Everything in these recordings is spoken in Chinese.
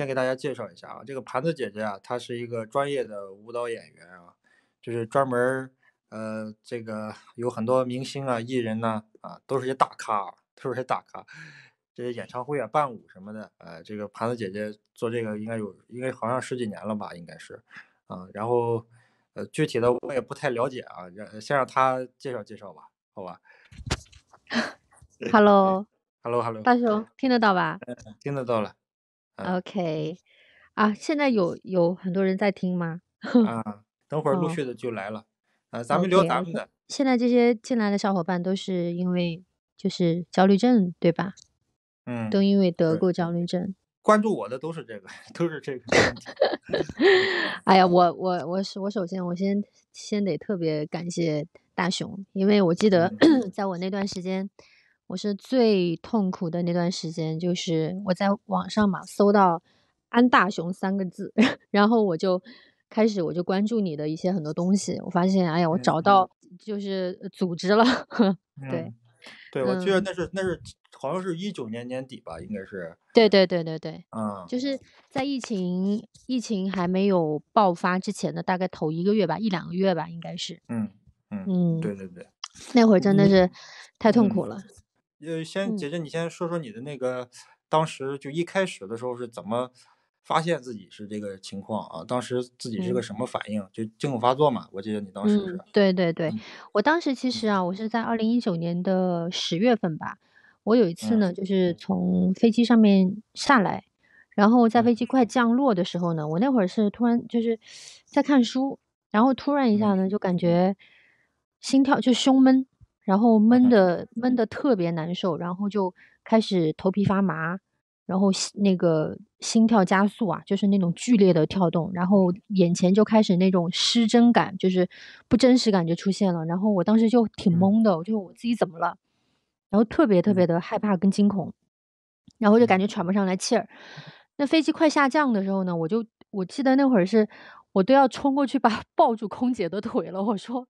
先给大家介绍一下啊，这个盘子姐姐啊，她是一个专业的舞蹈演员啊，就是专门呃，这个有很多明星啊、艺人呐啊，都是一大咖，都是些大咖，这些演唱会啊、伴舞什么的，呃，这个盘子姐姐做这个应该有，应该好像十几年了吧，应该是，啊，然后呃，具体的我也不太了解啊，让先让她介绍介绍吧，好吧。Hello，Hello，Hello，大雄听得到吧？听得到了。OK，啊，现在有有很多人在听吗？啊，等会儿陆续的就来了。啊，咱们聊咱们的。现在这些进来的小伙伴都是因为就是焦虑症，对吧？嗯。都因为得过焦虑症。关注我的都是这个，都是这个。哎呀，我我我是我首先我先先得特别感谢大熊，因为我记得 在我那段时间。我是最痛苦的那段时间，就是我在网上嘛搜到“安大雄”三个字，然后我就开始我就关注你的一些很多东西，我发现，哎呀，我找到就是组织了，对，对，我记得那是那是好像是一九年年底吧，应该是，对对对对对，嗯，就是在疫情疫情还没有爆发之前的大概头一个月吧，一两个月吧，应该是，嗯嗯嗯，对对对，那会儿真的是太痛苦了。呃，先姐姐，你先说说你的那个，当时就一开始的时候是怎么发现自己是这个情况啊？当时自己是个什么反应？就惊恐发作嘛？我记得你当时是对对对，我当时其实啊，我是在二零一九年的十月份吧，我有一次呢，就是从飞机上面下来，然后在飞机快降落的时候呢，我那会儿是突然就是在看书，然后突然一下呢，就感觉心跳就胸闷。然后闷的闷的特别难受，然后就开始头皮发麻，然后那个心跳加速啊，就是那种剧烈的跳动，然后眼前就开始那种失真感，就是不真实感就出现了。然后我当时就挺懵的，我就我自己怎么了？然后特别特别的害怕跟惊恐，然后就感觉喘不上来气儿。那飞机快下降的时候呢，我就我记得那会儿是。我都要冲过去把抱住空姐的腿了，我说，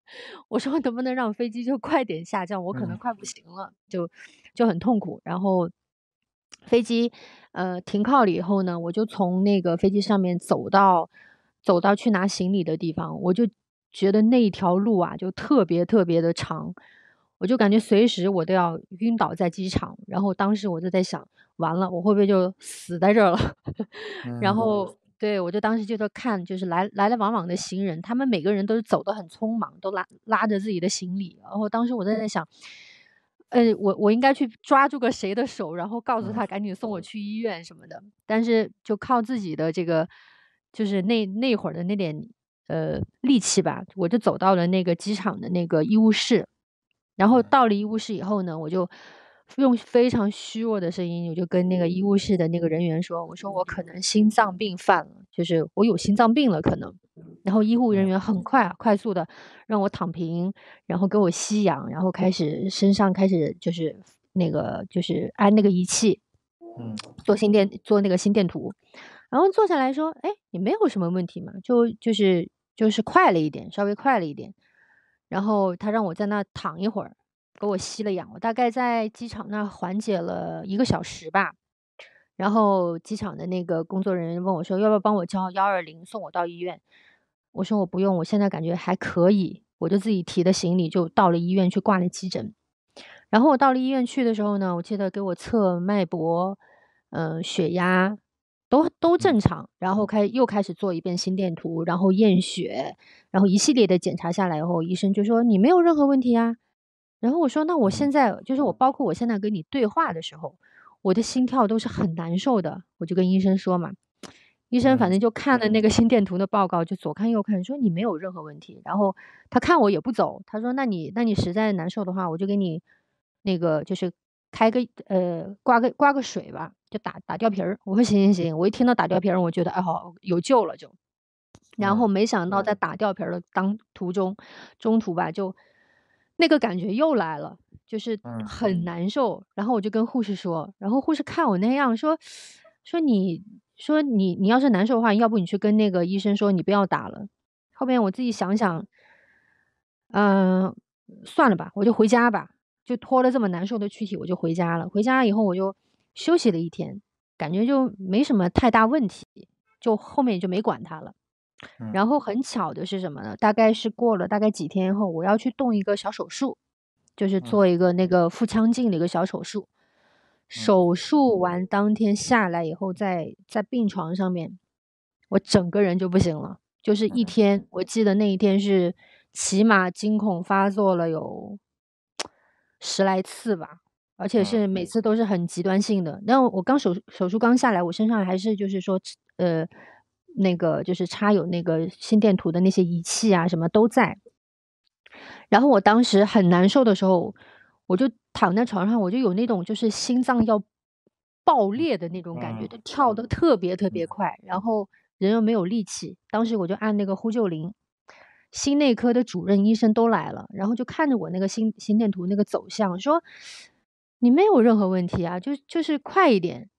我说能不能让飞机就快点下降？我可能快不行了，就就很痛苦。然后飞机呃停靠了以后呢，我就从那个飞机上面走到走到去拿行李的地方，我就觉得那一条路啊就特别特别的长，我就感觉随时我都要晕倒在机场。然后当时我就在想，完了我会不会就死在这儿了？然后。对，我就当时就在看，就是来来来往往的行人，他们每个人都是走得很匆忙，都拉拉着自己的行李。然后当时我正在想，呃，我我应该去抓住个谁的手，然后告诉他赶紧送我去医院什么的。但是就靠自己的这个，就是那那会儿的那点呃力气吧，我就走到了那个机场的那个医务室。然后到了医务室以后呢，我就。用非常虚弱的声音，我就跟那个医务室的那个人员说：“我说我可能心脏病犯了，就是我有心脏病了可能。”然后医护人员很快啊，快速的让我躺平，然后给我吸氧，然后开始身上开始就是那个就是安那个仪器，嗯，做心电做那个心电图，然后坐下来说：“哎，也没有什么问题嘛，就就是就是快了一点，稍微快了一点。”然后他让我在那躺一会儿。给我吸了氧，我大概在机场那缓解了一个小时吧。然后机场的那个工作人员问我说：“要不要帮我叫幺二零送我到医院？”我说：“我不用，我现在感觉还可以。”我就自己提的行李就到了医院去挂了急诊。然后我到了医院去的时候呢，我记得给我测脉搏，嗯，血压都都正常。然后开又开始做一遍心电图，然后验血，然后一系列的检查下来以后，医生就说：“你没有任何问题啊。”然后我说，那我现在就是我，包括我现在跟你对话的时候，我的心跳都是很难受的。我就跟医生说嘛，医生反正就看了那个心电图的报告，就左看右看，说你没有任何问题。然后他看我也不走，他说那你那你实在难受的话，我就给你那个就是开个呃挂个挂个水吧，就打打吊瓶儿。我说行行行，我一听到打吊瓶儿，我觉得哎好有救了就。然后没想到在打吊瓶儿的当途中，中途吧就。那个感觉又来了，就是很难受。然后我就跟护士说，然后护士看我那样说，说你说你你要是难受的话，要不你去跟那个医生说，你不要打了。后面我自己想想，嗯，算了吧，我就回家吧，就拖了这么难受的躯体，我就回家了。回家以后我就休息了一天，感觉就没什么太大问题，就后面就没管它了。然后很巧的是什么呢？大概是过了大概几天后，我要去动一个小手术，就是做一个那个腹腔镜的一个小手术。手术完当天下来以后，在在病床上面，我整个人就不行了。就是一天，我记得那一天是起码惊恐发作了有十来次吧，而且是每次都是很极端性的。那我刚手手术刚下来，我身上还是就是说呃。那个就是插有那个心电图的那些仪器啊，什么都在。然后我当时很难受的时候，我就躺在床上，我就有那种就是心脏要爆裂的那种感觉，就跳的特别特别快，然后人又没有力气。当时我就按那个呼救铃，心内科的主任医生都来了，然后就看着我那个心心电图那个走向，说你没有任何问题啊，就就是快一点，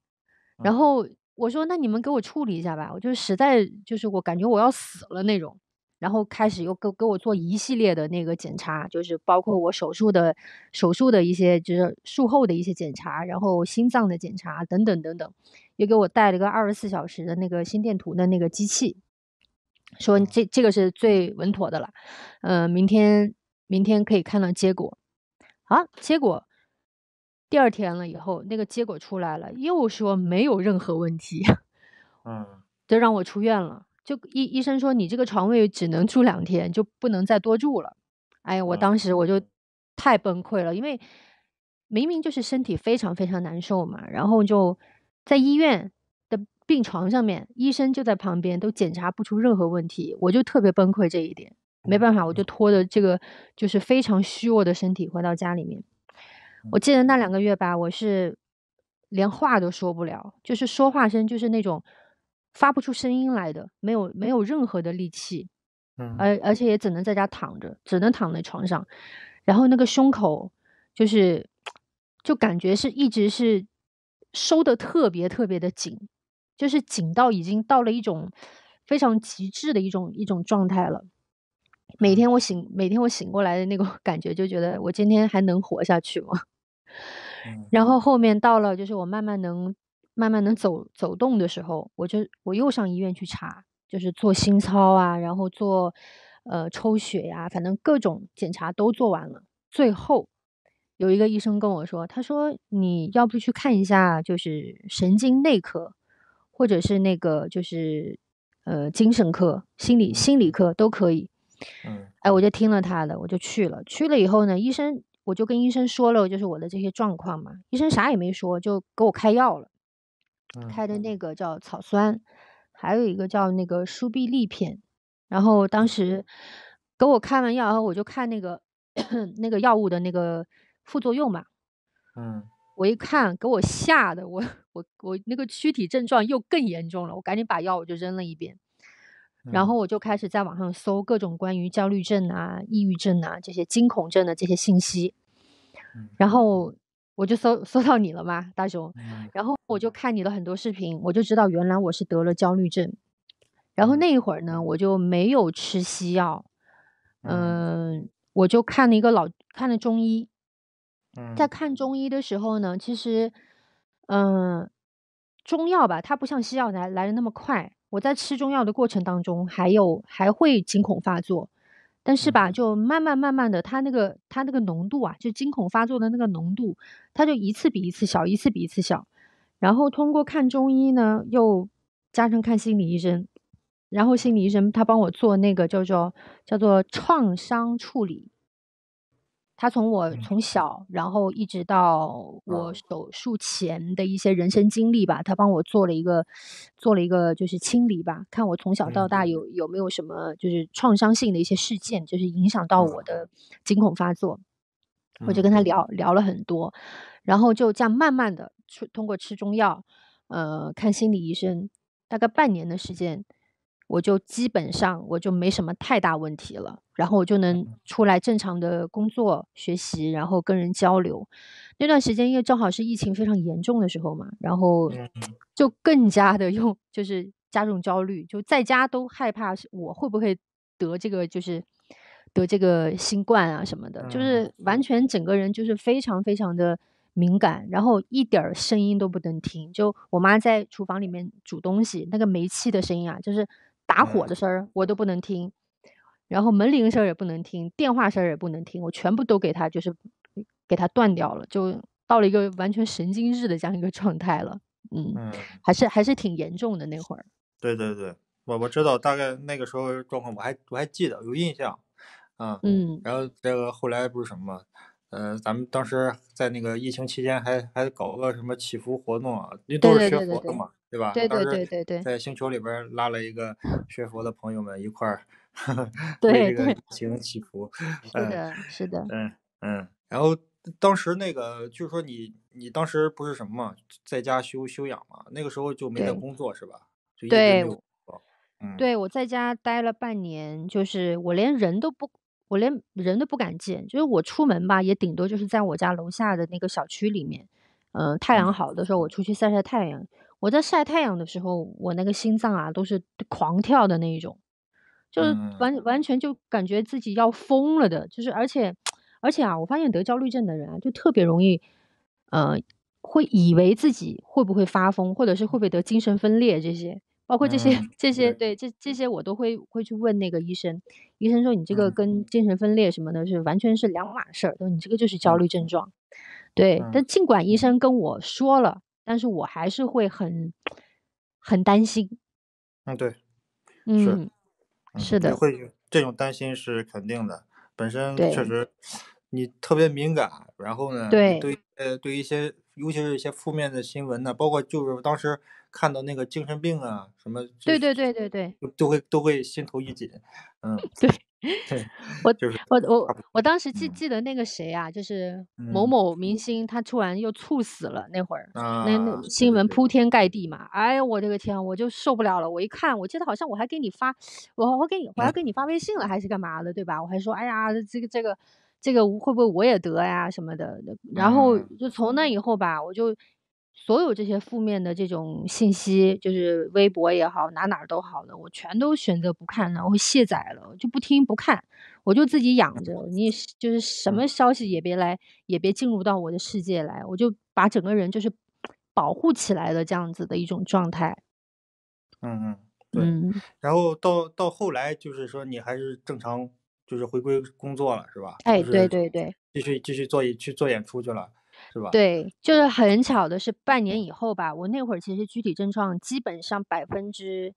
然后。我说那你们给我处理一下吧，我就实在就是我感觉我要死了那种，然后开始又给给我做一系列的那个检查，就是包括我手术的手术的一些就是术后的一些检查，然后心脏的检查等等等等，又给我带了个二十四小时的那个心电图的那个机器，说这这个是最稳妥的了，呃，明天明天可以看到结果，好，结果。第二天了以后，那个结果出来了，又说没有任何问题，嗯，就让我出院了。就医医生说你这个床位只能住两天，就不能再多住了。哎呀，我当时我就太崩溃了，因为明明就是身体非常非常难受嘛，然后就在医院的病床上面，医生就在旁边都检查不出任何问题，我就特别崩溃这一点。没办法，我就拖着这个就是非常虚弱的身体回到家里面。我记得那两个月吧，我是连话都说不了，就是说话声就是那种发不出声音来的，没有没有任何的力气，嗯，而而且也只能在家躺着，只能躺在床上，然后那个胸口就是就感觉是一直是收的特别特别的紧，就是紧到已经到了一种非常极致的一种一种状态了。每天我醒，每天我醒过来的那个 感觉，就觉得我今天还能活下去吗？然后后面到了，就是我慢慢能慢慢能走走动的时候，我就我又上医院去查，就是做心操啊，然后做呃抽血呀，反正各种检查都做完了。最后有一个医生跟我说，他说你要不去看一下，就是神经内科或者是那个就是呃精神科、心理心理科都可以。嗯，哎，我就听了他的，我就去了。去了以后呢，医生。我就跟医生说了，就是我的这些状况嘛。医生啥也没说，就给我开药了，开的那个叫草酸，还有一个叫那个舒必利片。然后当时给我开完药后，我就看那个 那个药物的那个副作用嘛。嗯。我一看，给我吓的，我我我那个躯体症状又更严重了，我赶紧把药我就扔了一遍。然后我就开始在网上搜各种关于焦虑症啊、抑郁症啊这些惊恐症的这些信息。然后我就搜搜到你了嘛，大熊。然后我就看你了很多视频，我就知道原来我是得了焦虑症。然后那一会儿呢，我就没有吃西药，嗯，我就看了一个老看了中医。在看中医的时候呢，其实，嗯，中药吧，它不像西药来来的那么快。我在吃中药的过程当中，还有还会惊恐发作。但是吧，就慢慢慢慢的，它那个它那个浓度啊，就惊恐发作的那个浓度，它就一次比一次小，一次比一次小。然后通过看中医呢，又加上看心理医生，然后心理医生他帮我做那个叫做叫做创伤处理。他从我从小，然后一直到我手术前的一些人生经历吧，他帮我做了一个，做了一个就是清理吧，看我从小到大有有没有什么就是创伤性的一些事件，就是影响到我的惊恐发作。我就跟他聊聊了很多，然后就这样慢慢的吃通过吃中药，呃，看心理医生，大概半年的时间。我就基本上我就没什么太大问题了，然后我就能出来正常的工作、学习，然后跟人交流。那段时间因为正好是疫情非常严重的时候嘛，然后就更加的用就是加重焦虑，就在家都害怕我会不会得这个就是得这个新冠啊什么的，就是完全整个人就是非常非常的敏感，然后一点儿声音都不能听。就我妈在厨房里面煮东西，那个煤气的声音啊，就是。打火的声儿我都不能听，然后门铃声也不能听，电话声也不能听，我全部都给他就是给他断掉了，就到了一个完全神经质的这样一个状态了。嗯，还是还是挺严重的那会儿。对对对，我我知道，大概那个时候状况我还我还记得有印象。啊。嗯。然后这个后来不是什么，呃，咱们当时在那个疫情期间还还搞个什么祈福活动啊，因为都是学佛的嘛。对吧？对对对对对，在星球里边拉了一个学佛的朋友们一块儿 为这个行祈福，是的，是的，嗯嗯。然后当时那个就是说你你当时不是什么嘛，在家休休养嘛，那个时候就没在工作是吧？对，对我在家待了半年，就是我连人都不，我连人都不敢见，就是我出门吧，也顶多就是在我家楼下的那个小区里面，嗯，太阳好的时候我出去晒晒太阳。我在晒太阳的时候，我那个心脏啊都是狂跳的那一种，就是完完全就感觉自己要疯了的，就是而且而且啊，我发现得焦虑症的人啊，就特别容易，呃，会以为自己会不会发疯，或者是会不会得精神分裂这些，包括这些这些，对这这些我都会会去问那个医生。医生说你这个跟精神分裂什么的是完全是两码事儿，你这个就是焦虑症状。对，但尽管医生跟我说了。但是我还是会很很担心。嗯，对，嗯，是的，会有这种担心是肯定的。本身确实，你特别敏感，然后呢，对对呃对一些，尤其是一些负面的新闻呢，包括就是当时看到那个精神病啊什么，对对对对对，都会都会心头一紧，嗯，对。我我我我当时记记得那个谁啊，就是某某明星，他突然又猝死了，那会儿那那新闻铺天盖地嘛，哎呦我的个天，我就受不了了。我一看，我记得好像我还给你发，我我给你我还给你发微信了，还是干嘛的，对吧？我还说，哎呀，这个这个这个会不会我也得呀什么的？然后就从那以后吧，我就。所有这些负面的这种信息，就是微博也好，哪哪儿都好的，我全都选择不看，然后卸载了，我就不听不看，我就自己养着。你就是什么消息也别来，也别进入到我的世界来，我就把整个人就是保护起来的这样子的一种状态。嗯嗯，对。然后到到后来，就是说你还是正常，就是回归工作了，是吧？哎，对对对。继续继续做一去做演出去了。对，就是很巧的是半年以后吧，我那会儿其实躯体症状基本上百分之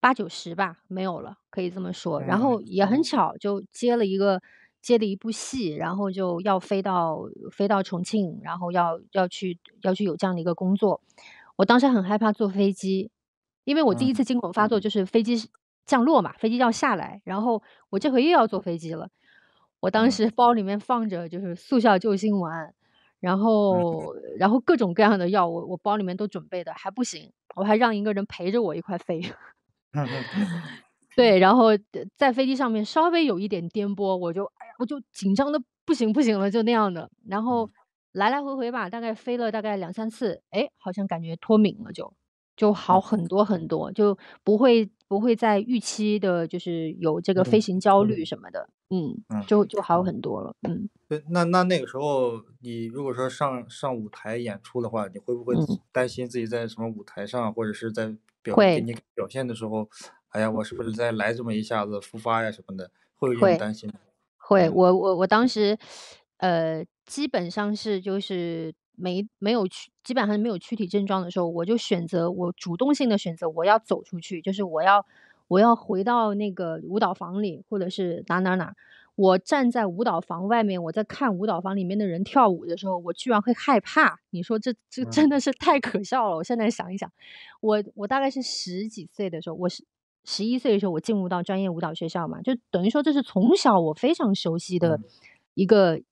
八九十吧没有了，可以这么说。然后也很巧，就接了一个接了一部戏，然后就要飞到飞到重庆，然后要要去要去有这样的一个工作。我当时很害怕坐飞机，因为我第一次惊恐发作就是飞机降落嘛，飞机要下来，然后我这回又要坐飞机了。我当时包里面放着就是速效救心丸。然后，然后各种各样的药，我我包里面都准备的，还不行，我还让一个人陪着我一块飞。对，然后在飞机上面稍微有一点颠簸，我就哎呀，我就紧张的不行不行了，就那样的。然后来来回回吧，大概飞了大概两三次，哎，好像感觉脱敏了，就就好很多很多，就不会不会在预期的，就是有这个飞行焦虑什么的。嗯，就就好很多了。嗯，那那那个时候，你如果说上上舞台演出的话，你会不会担心自己在什么舞台上，或者是在表给你表现的时候，哎呀，我是不是再来这么一下子复发呀什么的？会担心会，我我我当时，呃，基本上是就是没没有去，基本上没有躯体症状的时候，我就选择我主动性的选择，我要走出去，就是我要。我要回到那个舞蹈房里，或者是哪哪哪。我站在舞蹈房外面，我在看舞蹈房里面的人跳舞的时候，我居然会害怕。你说这这真的是太可笑了！我现在想一想，我我大概是十几岁的时候，我是十一岁的时候，我进入到专业舞蹈学校嘛，就等于说这是从小我非常熟悉的一个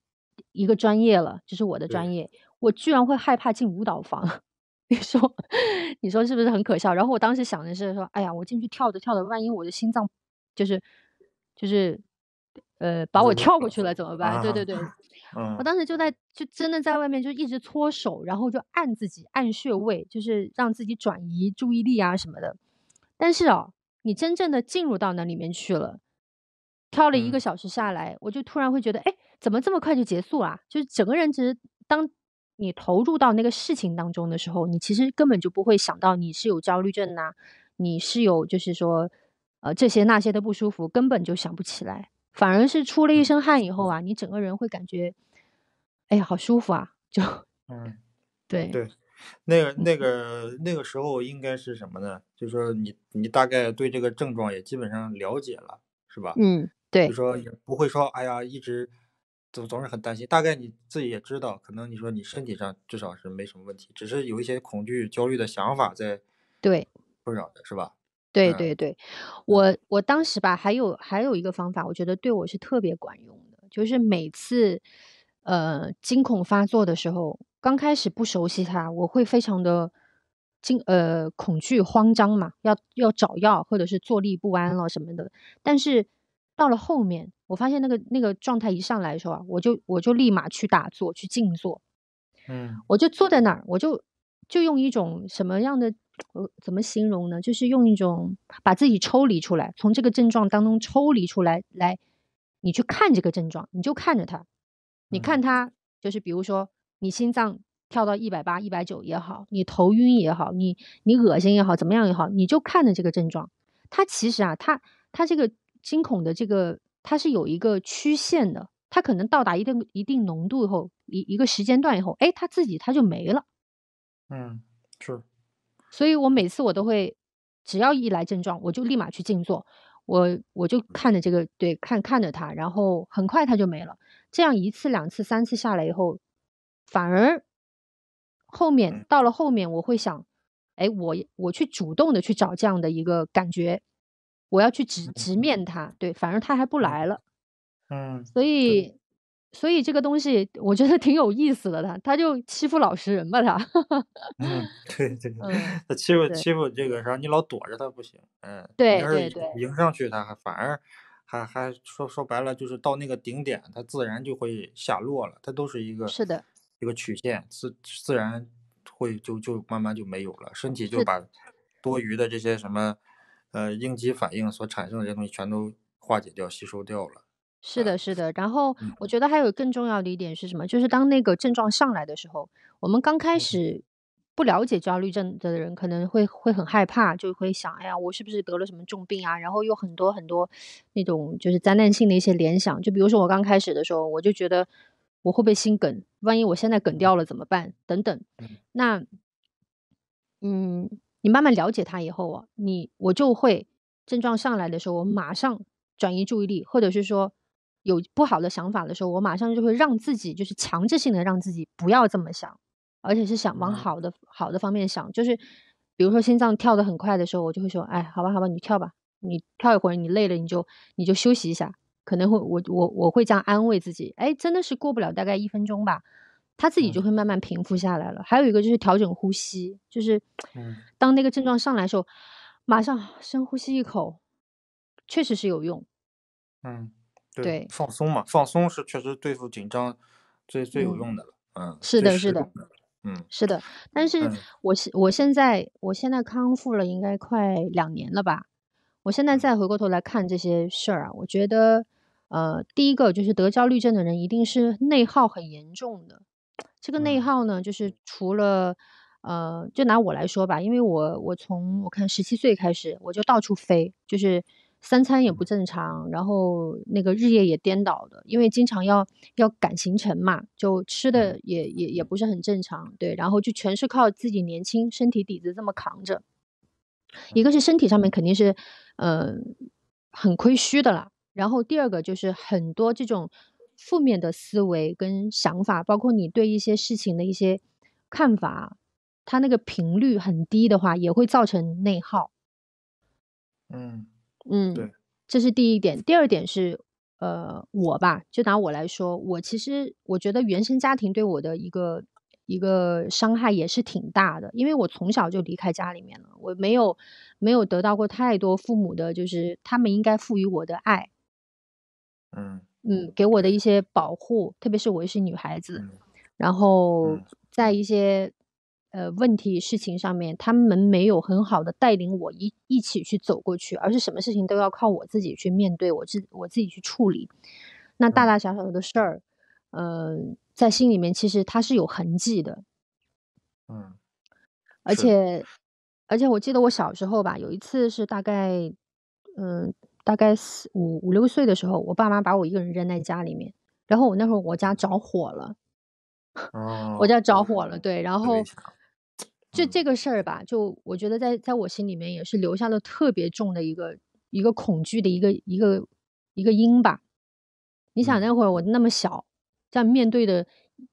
一个专业了，就是我的专业。我居然会害怕进舞蹈房。你说，你说是不是很可笑？然后我当时想的是说，哎呀，我进去跳着跳着，万一我的心脏就是就是呃把我跳过去了怎么办？对对对，我当时就在就真的在外面就一直搓手，然后就按自己按穴位，就是让自己转移注意力啊什么的。但是哦，你真正的进入到那里面去了，跳了一个小时下来，我就突然会觉得，哎，怎么这么快就结束了？就是整个人只是当。你投入到那个事情当中的时候，你其实根本就不会想到你是有焦虑症呐，你是有就是说，呃，这些那些的不舒服，根本就想不起来，反而是出了一身汗以后啊，你整个人会感觉，哎呀，好舒服啊，就，嗯，对对，那个那个那个时候应该是什么呢？就是说你你大概对这个症状也基本上了解了，是吧？嗯，对，就说也不会说，哎呀，一直。总总是很担心，大概你自己也知道，可能你说你身体上至少是没什么问题，只是有一些恐惧、焦虑的想法在，对，困扰，是吧？对对对，我我当时吧，还有还有一个方法，我觉得对我是特别管用的，就是每次，呃，惊恐发作的时候，刚开始不熟悉它，我会非常的惊呃恐惧、慌张嘛，要要找药或者是坐立不安了什么的，但是到了后面。我发现那个那个状态一上来的时候啊，我就我就立马去打坐去静坐，嗯，我就坐在那儿，我就就用一种什么样的呃怎么形容呢？就是用一种把自己抽离出来，从这个症状当中抽离出来，来你去看这个症状，你就看着他，你看他就是比如说你心脏跳到一百八一百九也好，你头晕也好，你你恶心也好，怎么样也好，你就看着这个症状，它其实啊，它它这个惊恐的这个。它是有一个曲线的，它可能到达一定一定浓度以后，一一个时间段以后，哎，它自己它就没了。嗯，是。所以我每次我都会，只要一来症状，我就立马去静坐，我我就看着这个，对，看看着它，然后很快它就没了。这样一次两次三次下来以后，反而后面到了后面，我会想，哎，我我去主动的去找这样的一个感觉。我要去直直面他，对，反而他还不来了，嗯，所以所以这个东西我觉得挺有意思的，他他就欺负老实人吧，他，嗯，对对，他欺负欺负这个，啥，你老躲着他不行，嗯，对对对，迎上去他还反而还还说说白了就是到那个顶点，他自然就会下落了，他都是一个，是的，一个曲线自自然会就就慢慢就没有了，身体就把多余的这些什么。呃，应激反应所产生的这些东西全都化解掉、吸收掉了。是的，是的。然后我觉得还有更重要的一点是什么？就是当那个症状上来的时候，我们刚开始不了解焦虑症的人可能会会很害怕，就会想：哎呀，我是不是得了什么重病啊？然后有很多很多那种就是灾难性的一些联想，就比如说我刚开始的时候，我就觉得我会不会心梗？万一我现在梗掉了怎么办？等等。那，嗯。你慢慢了解他以后啊，你我就会症状上来的时候，我马上转移注意力，或者是说有不好的想法的时候，我马上就会让自己就是强制性的让自己不要这么想，而且是想往好的好的方面想。就是比如说心脏跳得很快的时候，我就会说，哎，好吧，好吧，你跳吧，你跳一会儿，你累了你就你就休息一下，可能会我我我会这样安慰自己，哎，真的是过不了大概一分钟吧。他自己就会慢慢平复下来了。还有一个就是调整呼吸，就是当那个症状上来的时候，马上深呼吸一口，确实是有用。嗯，对，放松嘛，放松是确实对付紧张最最有用的了。嗯，是的，是的，嗯，是的。但是，我现我现在我现在康复了，应该快两年了吧？我现在再回过头来看这些事儿啊，我觉得，呃，第一个就是得焦虑症的人一定是内耗很严重的。这个内耗呢，就是除了，呃，就拿我来说吧，因为我我从我看十七岁开始，我就到处飞，就是三餐也不正常，然后那个日夜也颠倒的，因为经常要要赶行程嘛，就吃的也也也不是很正常，对，然后就全是靠自己年轻身体底子这么扛着，一个是身体上面肯定是，呃，很亏虚的啦。然后第二个就是很多这种。负面的思维跟想法，包括你对一些事情的一些看法，它那个频率很低的话，也会造成内耗。嗯嗯，对，这是第一点。第二点是，呃，我吧，就拿我来说，我其实我觉得原生家庭对我的一个一个伤害也是挺大的，因为我从小就离开家里面了，我没有没有得到过太多父母的，就是他们应该赋予我的爱。嗯。嗯，给我的一些保护，特别是我是女孩子，然后在一些呃问题事情上面，他们没有很好的带领我一一起去走过去，而是什么事情都要靠我自己去面对，我自我自己去处理。那大大小小的事儿，嗯，在心里面其实它是有痕迹的，嗯，而且而且我记得我小时候吧，有一次是大概，嗯。大概四五五六岁的时候，我爸妈把我一个人扔在家里面，然后我那会儿我家着火了，我家着火了，对，然后这这个事儿吧，就我觉得在在我心里面也是留下了特别重的一个一个恐惧的一个一个一个音吧。你想那会儿我那么小，在面对的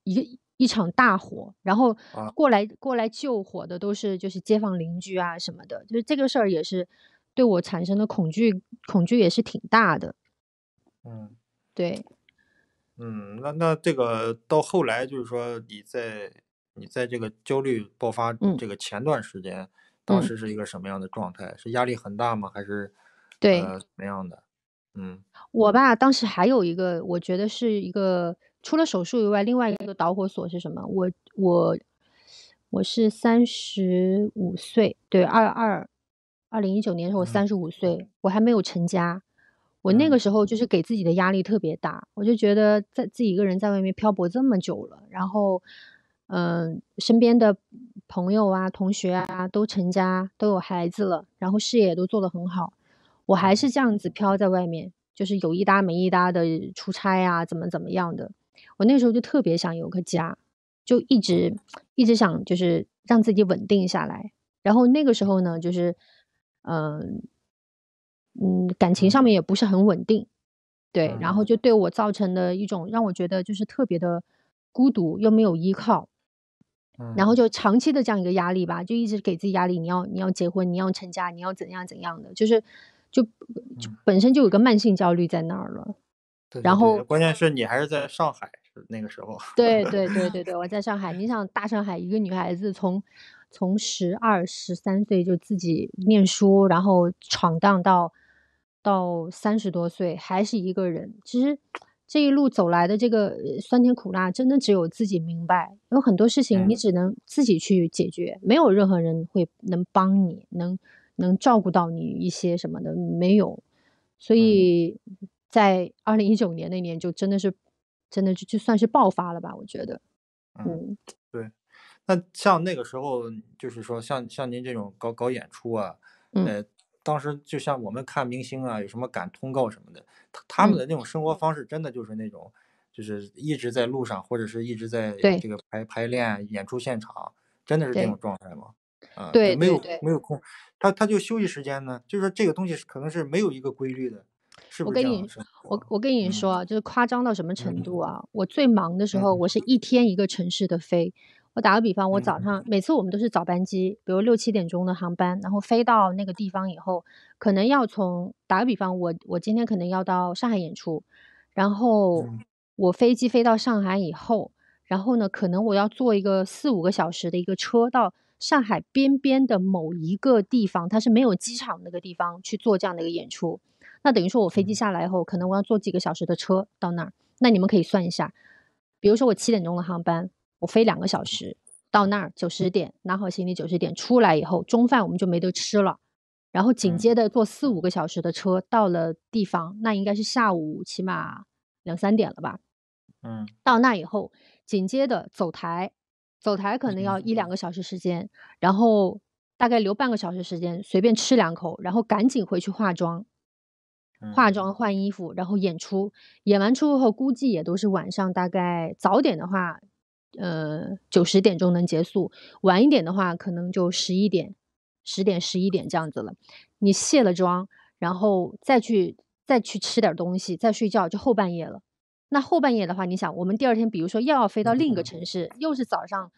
一个一场大火，然后过来过来救火的都是就是街坊邻居啊什么的，就是这个事儿也是。对我产生的恐惧，恐惧也是挺大的。嗯，对。嗯，那那这个到后来，就是说你在你在这个焦虑爆发这个前段时间，当时是一个什么样的状态？是压力很大吗？还是对么样的？嗯，我吧，当时还有一个，我觉得是一个除了手术以外，另外一个导火索是什么？我我我是三十五岁，对二二。二零一九年的时候，我三十五岁，我还没有成家。我那个时候就是给自己的压力特别大，我就觉得在自己一个人在外面漂泊这么久了，然后，嗯，身边的朋友啊、同学啊都成家、都有孩子了，然后事业都做得很好，我还是这样子飘在外面，就是有一搭没一搭的出差啊，怎么怎么样的。我那时候就特别想有个家，就一直一直想就是让自己稳定下来。然后那个时候呢，就是。嗯嗯，感情上面也不是很稳定，对，然后就对我造成的一种让我觉得就是特别的孤独，又没有依靠，然后就长期的这样一个压力吧，就一直给自己压力，你要你要结婚，你要成家，你要怎样怎样的，就是就本身就有一个慢性焦虑在那儿了。然后关键是你还是在上海那个时候，对对对对 对，我在上海，你想大上海一个女孩子从。从十二十三岁就自己念书，然后闯荡到，到三十多岁还是一个人。其实，这一路走来的这个酸甜苦辣，真的只有自己明白。有很多事情你只能自己去解决，没有任何人会能帮你，能能照顾到你一些什么的没有。所以在二零一九年那年，就真的是，真的就就算是爆发了吧，我觉得。嗯，对。那像那个时候，就是说像像您这种搞搞演出啊，呃，当时就像我们看明星啊，有什么赶通告什么的，他他们的那种生活方式，真的就是那种，就是一直在路上，或者是一直在这个排排练、演出现场，真的是这种状态吗？啊，对，没有没有空，他他就休息时间呢，就是说这个东西可能是没有一个规律的，是不是？我跟你我我跟你说啊，就是夸张到什么程度啊？我最忙的时候，我是一天一个城市的飞。我打个比方，我早上每次我们都是早班机，比如六七点钟的航班，然后飞到那个地方以后，可能要从打个比方，我我今天可能要到上海演出，然后我飞机飞到上海以后，然后呢，可能我要坐一个四五个小时的一个车到上海边边的某一个地方，它是没有机场那个地方去做这样的一个演出，那等于说我飞机下来以后，可能我要坐几个小时的车到那儿，那你们可以算一下，比如说我七点钟的航班。我飞两个小时到那儿，九十点拿好行李，九十点出来以后，中饭我们就没得吃了。然后紧接着坐四五个小时的车到了地方，那应该是下午起码两三点了吧？嗯，到那以后，紧接着走台，走台可能要一两个小时时间，然后大概留半个小时时间随便吃两口，然后赶紧回去化妆，化妆换衣服，然后演出。演完出后估计也都是晚上，大概早点的话。呃，九十点钟能结束，晚一点的话，可能就十一点、十点、十一点这样子了。你卸了妆，然后再去，再去吃点东西，再睡觉，就后半夜了。那后半夜的话，你想，我们第二天，比如说又要飞到另一个城市，又是早上，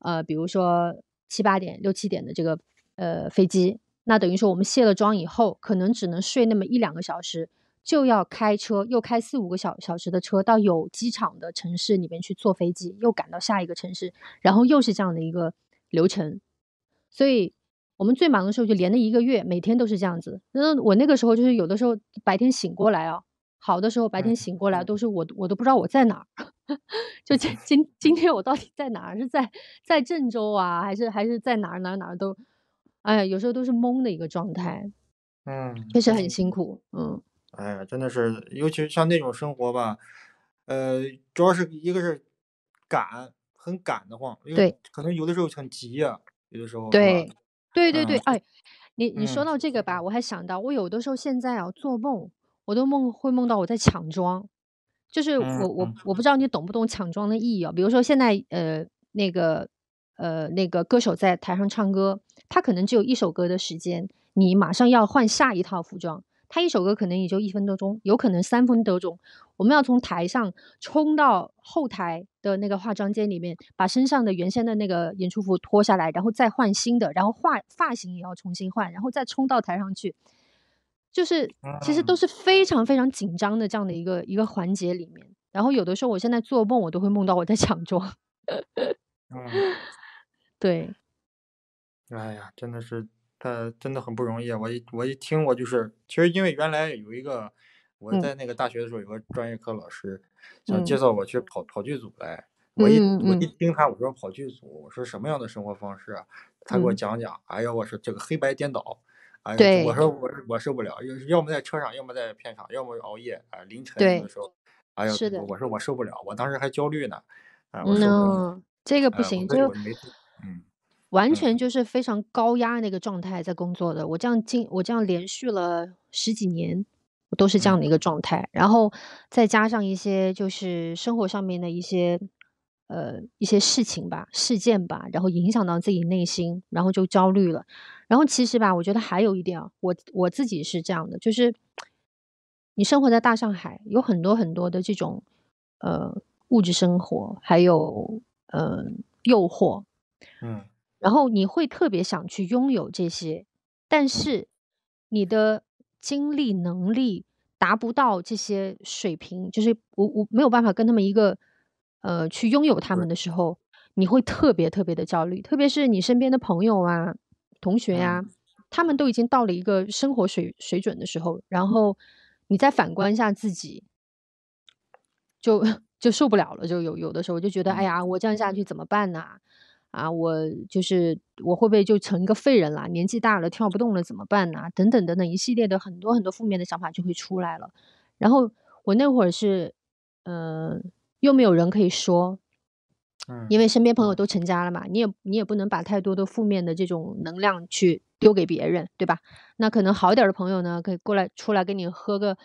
呃，比如说七八点、六七点的这个呃飞机，那等于说我们卸了妆以后，可能只能睡那么一两个小时。就要开车，又开四五个小小时的车到有机场的城市里面去坐飞机，又赶到下一个城市，然后又是这样的一个流程。所以，我们最忙的时候就连了一个月，每天都是这样子。那我那个时候就是有的时候白天醒过来啊，好的时候白天醒过来都是我我都不知道我在哪儿，就今 今今天我到底在哪儿？是在在郑州啊，还是还是在哪儿哪儿哪儿都，哎，有时候都是懵的一个状态。嗯，确实很辛苦。嗯。哎呀，真的是，尤其是像那种生活吧，呃，主要是一个是赶，很赶得慌，对，可能有的时候很急啊，有的时候对，对对对，哎，你你说到这个吧，我还想到，我有的时候现在啊，做梦我都梦会梦到我在抢装，就是我我我不知道你懂不懂抢装的意义啊，比如说现在呃那个呃那个歌手在台上唱歌，他可能只有一首歌的时间，你马上要换下一套服装。他一首歌可能也就一分多钟，有可能三分多钟。我们要从台上冲到后台的那个化妆间里面，把身上的原先的那个演出服脱下来，然后再换新的，然后化发型也要重新换，然后再冲到台上去，就是其实都是非常非常紧张的这样的一个一个环节里面。然后有的时候，我现在做梦我都会梦到我在抢妆。对，哎呀，真的是。他真的很不容易。我一我一听，我就是其实因为原来有一个我在那个大学的时候有个专业课老师想介绍我去跑跑剧组来。我一我一听他，我说跑剧组，我说什么样的生活方式？他给我讲讲。哎呀，我说这个黑白颠倒，哎，我说我我受不了。要要么在车上，要么在片场，要么熬夜啊，凌晨的时候。哎呀，我说我受不了。我当时还焦虑呢。我说。这个不行，就嗯。完全就是非常高压那个状态在工作的，我这样进，我这样连续了十几年，我都是这样的一个状态。然后再加上一些就是生活上面的一些呃一些事情吧、事件吧，然后影响到自己内心，然后就焦虑了。然后其实吧，我觉得还有一点啊，我我自己是这样的，就是你生活在大上海，有很多很多的这种呃物质生活，还有嗯诱惑，嗯。然后你会特别想去拥有这些，但是你的精力能力达不到这些水平，就是我我没有办法跟他们一个，呃，去拥有他们的时候，你会特别特别的焦虑，特别是你身边的朋友啊、同学呀，他们都已经到了一个生活水水准的时候，然后你再反观一下自己，就 就受不了了，就有有的时候就觉得，哎呀，我这样下去怎么办呢？啊，我就是我会不会就成一个废人了？年纪大了，跳不动了，怎么办呢？等等等等一系列的很多很多负面的想法就会出来了。然后我那会儿是，呃，又没有人可以说，因为身边朋友都成家了嘛，你也你也不能把太多的负面的这种能量去丢给别人，对吧？那可能好点的朋友呢，可以过来出来跟你喝个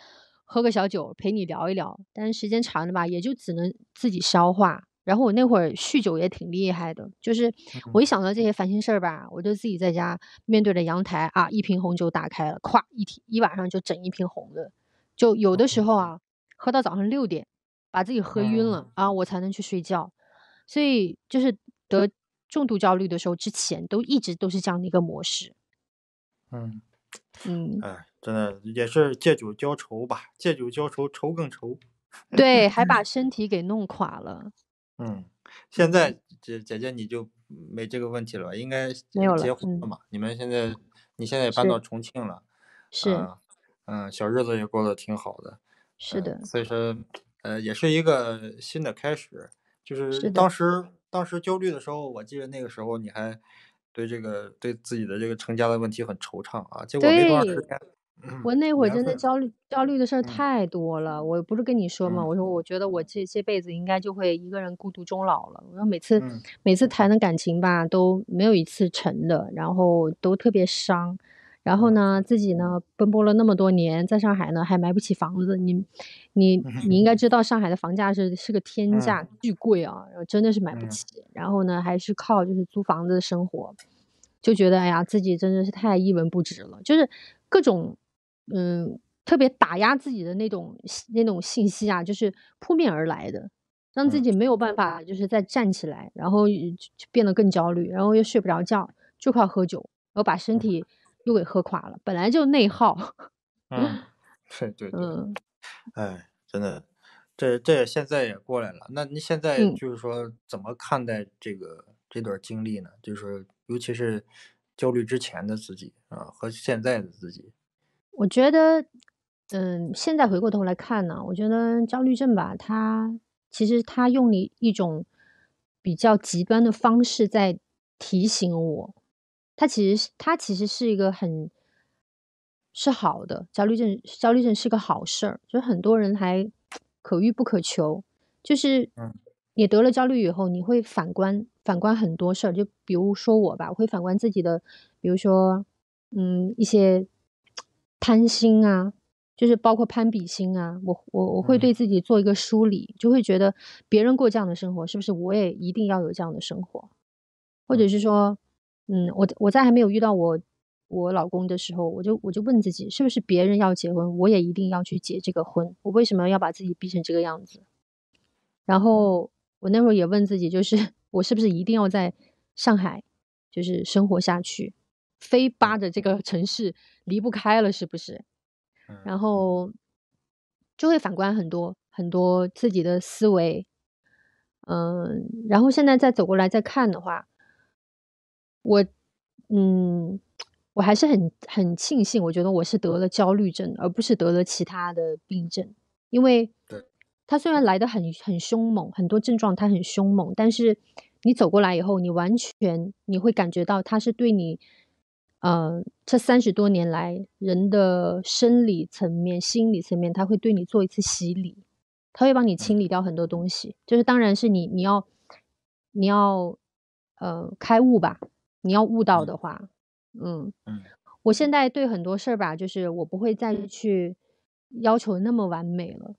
喝个小酒，陪你聊一聊。但是时间长了吧，也就只能自己消化。然后我那会儿酗酒也挺厉害的，就是我一想到这些烦心事儿吧，我就自己在家面对着阳台啊，一瓶红酒打开了，咵一提一晚上就整一瓶红的，就有的时候啊，喝到早上六点，把自己喝晕了啊，我才能去睡觉。所以就是得重度焦虑的时候之前都一直都是这样的一个模式。嗯嗯，哎，真的也是借酒浇愁吧，借酒浇愁愁更愁。对，还把 身体给弄垮了。嗯，现在姐姐姐你就没这个问题了吧？应该结婚了嘛？你们现在，你现在也搬到重庆了，是，嗯，小日子也过得挺好的，是的。所以说，呃，也是一个新的开始。就是当时当时焦虑的时候，我记得那个时候你还对这个对自己的这个成家的问题很惆怅啊，结果没多长时间。我那会儿真的焦虑，焦虑的事儿太多了。我不是跟你说嘛，我说我觉得我这这辈子应该就会一个人孤独终老了。我说每次每次谈的感情吧都没有一次成的，然后都特别伤。然后呢，自己呢奔波了那么多年，在上海呢还买不起房子。你你 你应该知道上海的房价是是个天价，巨贵啊，真的是买不起。然后呢，还是靠就是租房子生活，就觉得哎呀，自己真的是太一文不值了，就是各种。嗯，特别打压自己的那种那种信息啊，就是扑面而来的，让自己没有办法，就是再站起来，然后就变得更焦虑，然后又睡不着觉，就靠喝酒，然后把身体又给喝垮了，本来就内耗。嗯，对对，对，哎，真的，这这现在也过来了。那你现在就是说，怎么看待这个这段经历呢？就是尤其是焦虑之前的自己啊，和现在的自己。我觉得，嗯，现在回过头来看呢，我觉得焦虑症吧，它其实它用了一种比较极端的方式在提醒我，它其实它其实是一个很是好的焦虑症，焦虑症是个好事儿，就是很多人还可遇不可求，就是你得了焦虑以后，你会反观反观很多事儿，就比如说我吧，我会反观自己的，比如说嗯一些。贪心啊，就是包括攀比心啊，我我我会对自己做一个梳理，就会觉得别人过这样的生活，是不是我也一定要有这样的生活？或者是说，嗯，我我在还没有遇到我我老公的时候，我就我就问自己，是不是别人要结婚，我也一定要去结这个婚？我为什么要把自己逼成这个样子？然后我那会儿也问自己，就是 我是不是一定要在上海，就是生活下去？非扒着这个城市离不开了，是不是？然后就会反观很多很多自己的思维，嗯，然后现在再走过来再看的话，我，嗯，我还是很很庆幸，我觉得我是得了焦虑症，而不是得了其他的病症，因为，他虽然来的很很凶猛，很多症状他很凶猛，但是你走过来以后，你完全你会感觉到他是对你。嗯，这三十多年来，人的生理层面、心理层面，他会对你做一次洗礼，他会帮你清理掉很多东西。就是，当然是你，你要，你要，呃，开悟吧，你要悟到的话，嗯嗯，我现在对很多事儿吧，就是我不会再去要求那么完美了，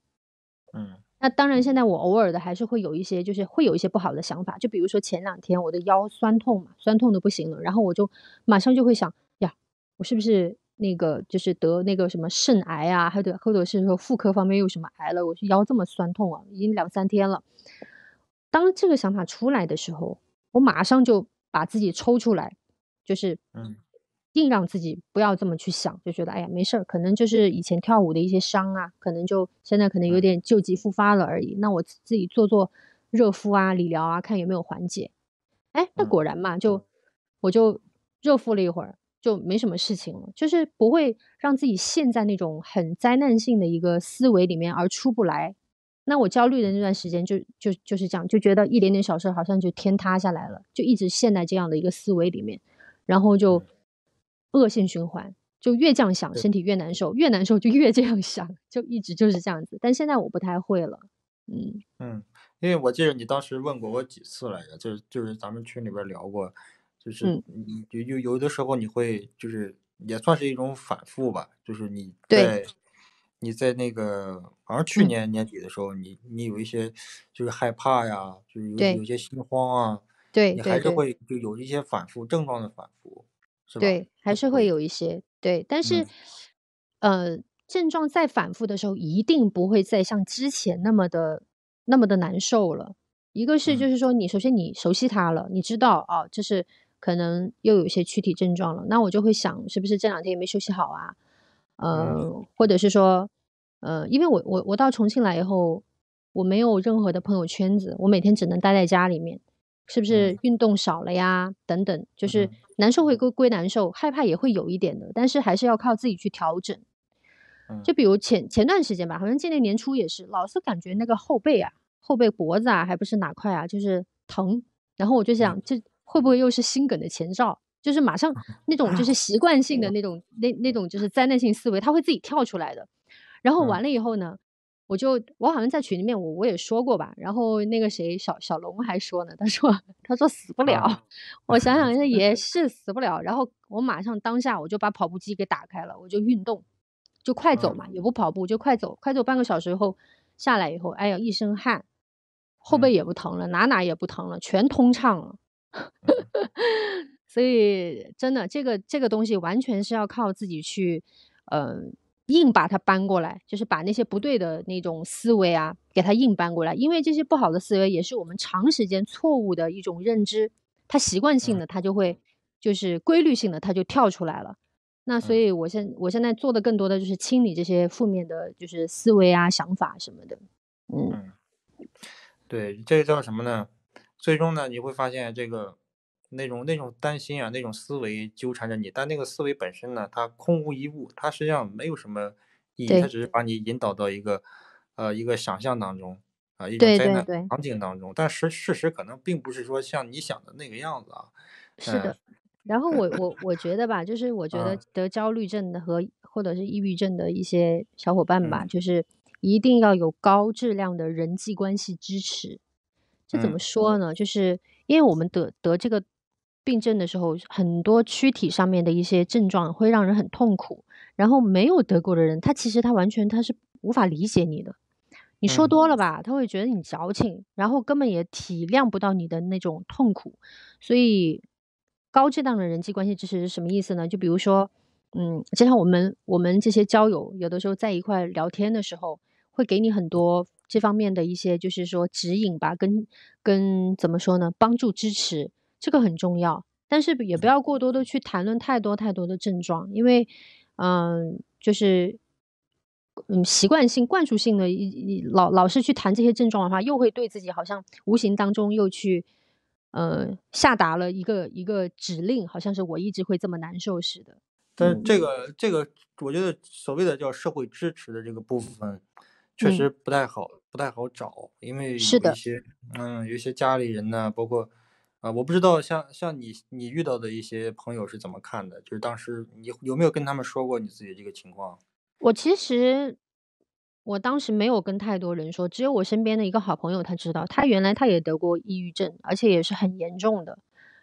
嗯。那当然，现在我偶尔的还是会有一些，就是会有一些不好的想法，就比如说前两天我的腰酸痛嘛，酸痛的不行了，然后我就马上就会想，呀，我是不是那个就是得那个什么肾癌啊，还得或者是说妇科方面有什么癌了？我腰这么酸痛啊，已经两三天了。当这个想法出来的时候，我马上就把自己抽出来，就是嗯。定让自己不要这么去想，就觉得哎呀没事儿，可能就是以前跳舞的一些伤啊，可能就现在可能有点旧疾复发了而已。那我自己做做热敷啊、理疗啊，看有没有缓解。哎，那果然嘛，就我就热敷了一会儿，就没什么事情了，就是不会让自己陷在那种很灾难性的一个思维里面而出不来。那我焦虑的那段时间就就就是这样，就觉得一点点小事好像就天塌下来了，就一直陷在这样的一个思维里面，然后就。恶性循环，就越这样想，身体越难受，越难受就越这样想，就一直就是这样子。但现在我不太会了，嗯嗯，因为我记得你当时问过我几次来着，就是就是咱们群里边聊过，就是你就有有的时候你会就是也算是一种反复吧，就是你在你在那个好像去年年底的时候，你你有一些就是害怕呀，就是有有些心慌啊，对你还是会就有一些反复症状的反复。对，还是会有一些对，但是，呃，症状再反复的时候，一定不会再像之前那么的那么的难受了。一个是，就是说，你首先你熟悉它了，你知道啊，就是可能又有一些躯体症状了。那我就会想，是不是这两天也没休息好啊？嗯，或者是说，呃，因为我我我到重庆来以后，我没有任何的朋友圈子，我每天只能待在家里面，是不是运动少了呀？等等，就是。难受会归归难受，害怕也会有一点的，但是还是要靠自己去调整。就比如前前段时间吧，好像今年年初也是，老是感觉那个后背啊、后背脖子啊，还不是哪块啊，就是疼。然后我就想，这会不会又是心梗的前兆？就是马上 那种就是习惯性的那种那那种就是灾难性思维，它会自己跳出来的。然后完了以后呢？我就我好像在群里面我我也说过吧，然后那个谁小小龙还说呢，他说他说死不了，我想想 也是死不了。然后我马上当下我就把跑步机给打开了，我就运动，就快走嘛，也不跑步就快走，快走半个小时以后下来以后，哎呀一身汗，后背也不疼了，哪哪也不疼了，全通畅了。所以真的这个这个东西完全是要靠自己去，嗯。硬把它搬过来，就是把那些不对的那种思维啊，给它硬搬过来。因为这些不好的思维也是我们长时间错误的一种认知，它习惯性的，它就会，就是规律性的，它就跳出来了。那所以，我现我现在做的更多的就是清理这些负面的，就是思维啊、想法什么的。嗯，对，这叫什么呢？最终呢，你会发现这个。那种那种担心啊，那种思维纠缠着你，但那个思维本身呢，它空无一物，它实际上没有什么意义，它只是把你引导到一个呃一个想象当中啊，一种灾难场景当中，但是事实可能并不是说像你想的那个样子啊。是的。然后我 我我觉得吧，就是我觉得得焦虑症的和或者是抑郁症的一些小伙伴吧，就是一定要有高质量的人际关系支持。这怎么说呢？就是因为我们得得这个。病症的时候，很多躯体上面的一些症状会让人很痛苦。然后没有得过的人，他其实他完全他是无法理解你的。你说多了吧，他会觉得你矫情，然后根本也体谅不到你的那种痛苦。所以，高质量的人际关系支持是什么意思呢？就比如说，嗯，就像我们我们这些交友，有的时候在一块聊天的时候，会给你很多这方面的一些，就是说指引吧，跟跟怎么说呢？帮助支持。这个很重要，但是也不要过多的去谈论太多太多的症状，因为，嗯，就是，嗯，习惯性灌输性的，一老老是去谈这些症状的话，又会对自己好像无形当中又去，呃，下达了一个一个指令，好像是我一直会这么难受似的。但是这个这个，我觉得所谓的叫社会支持的这个部分，确实不太好不太好找，因为有一些，嗯，有一些家里人呢，包括。啊，我不知道像像你你遇到的一些朋友是怎么看的，就是当时你有没有跟他们说过你自己这个情况？我其实我当时没有跟太多人说，只有我身边的一个好朋友他知道，他原来他也得过抑郁症，而且也是很严重的，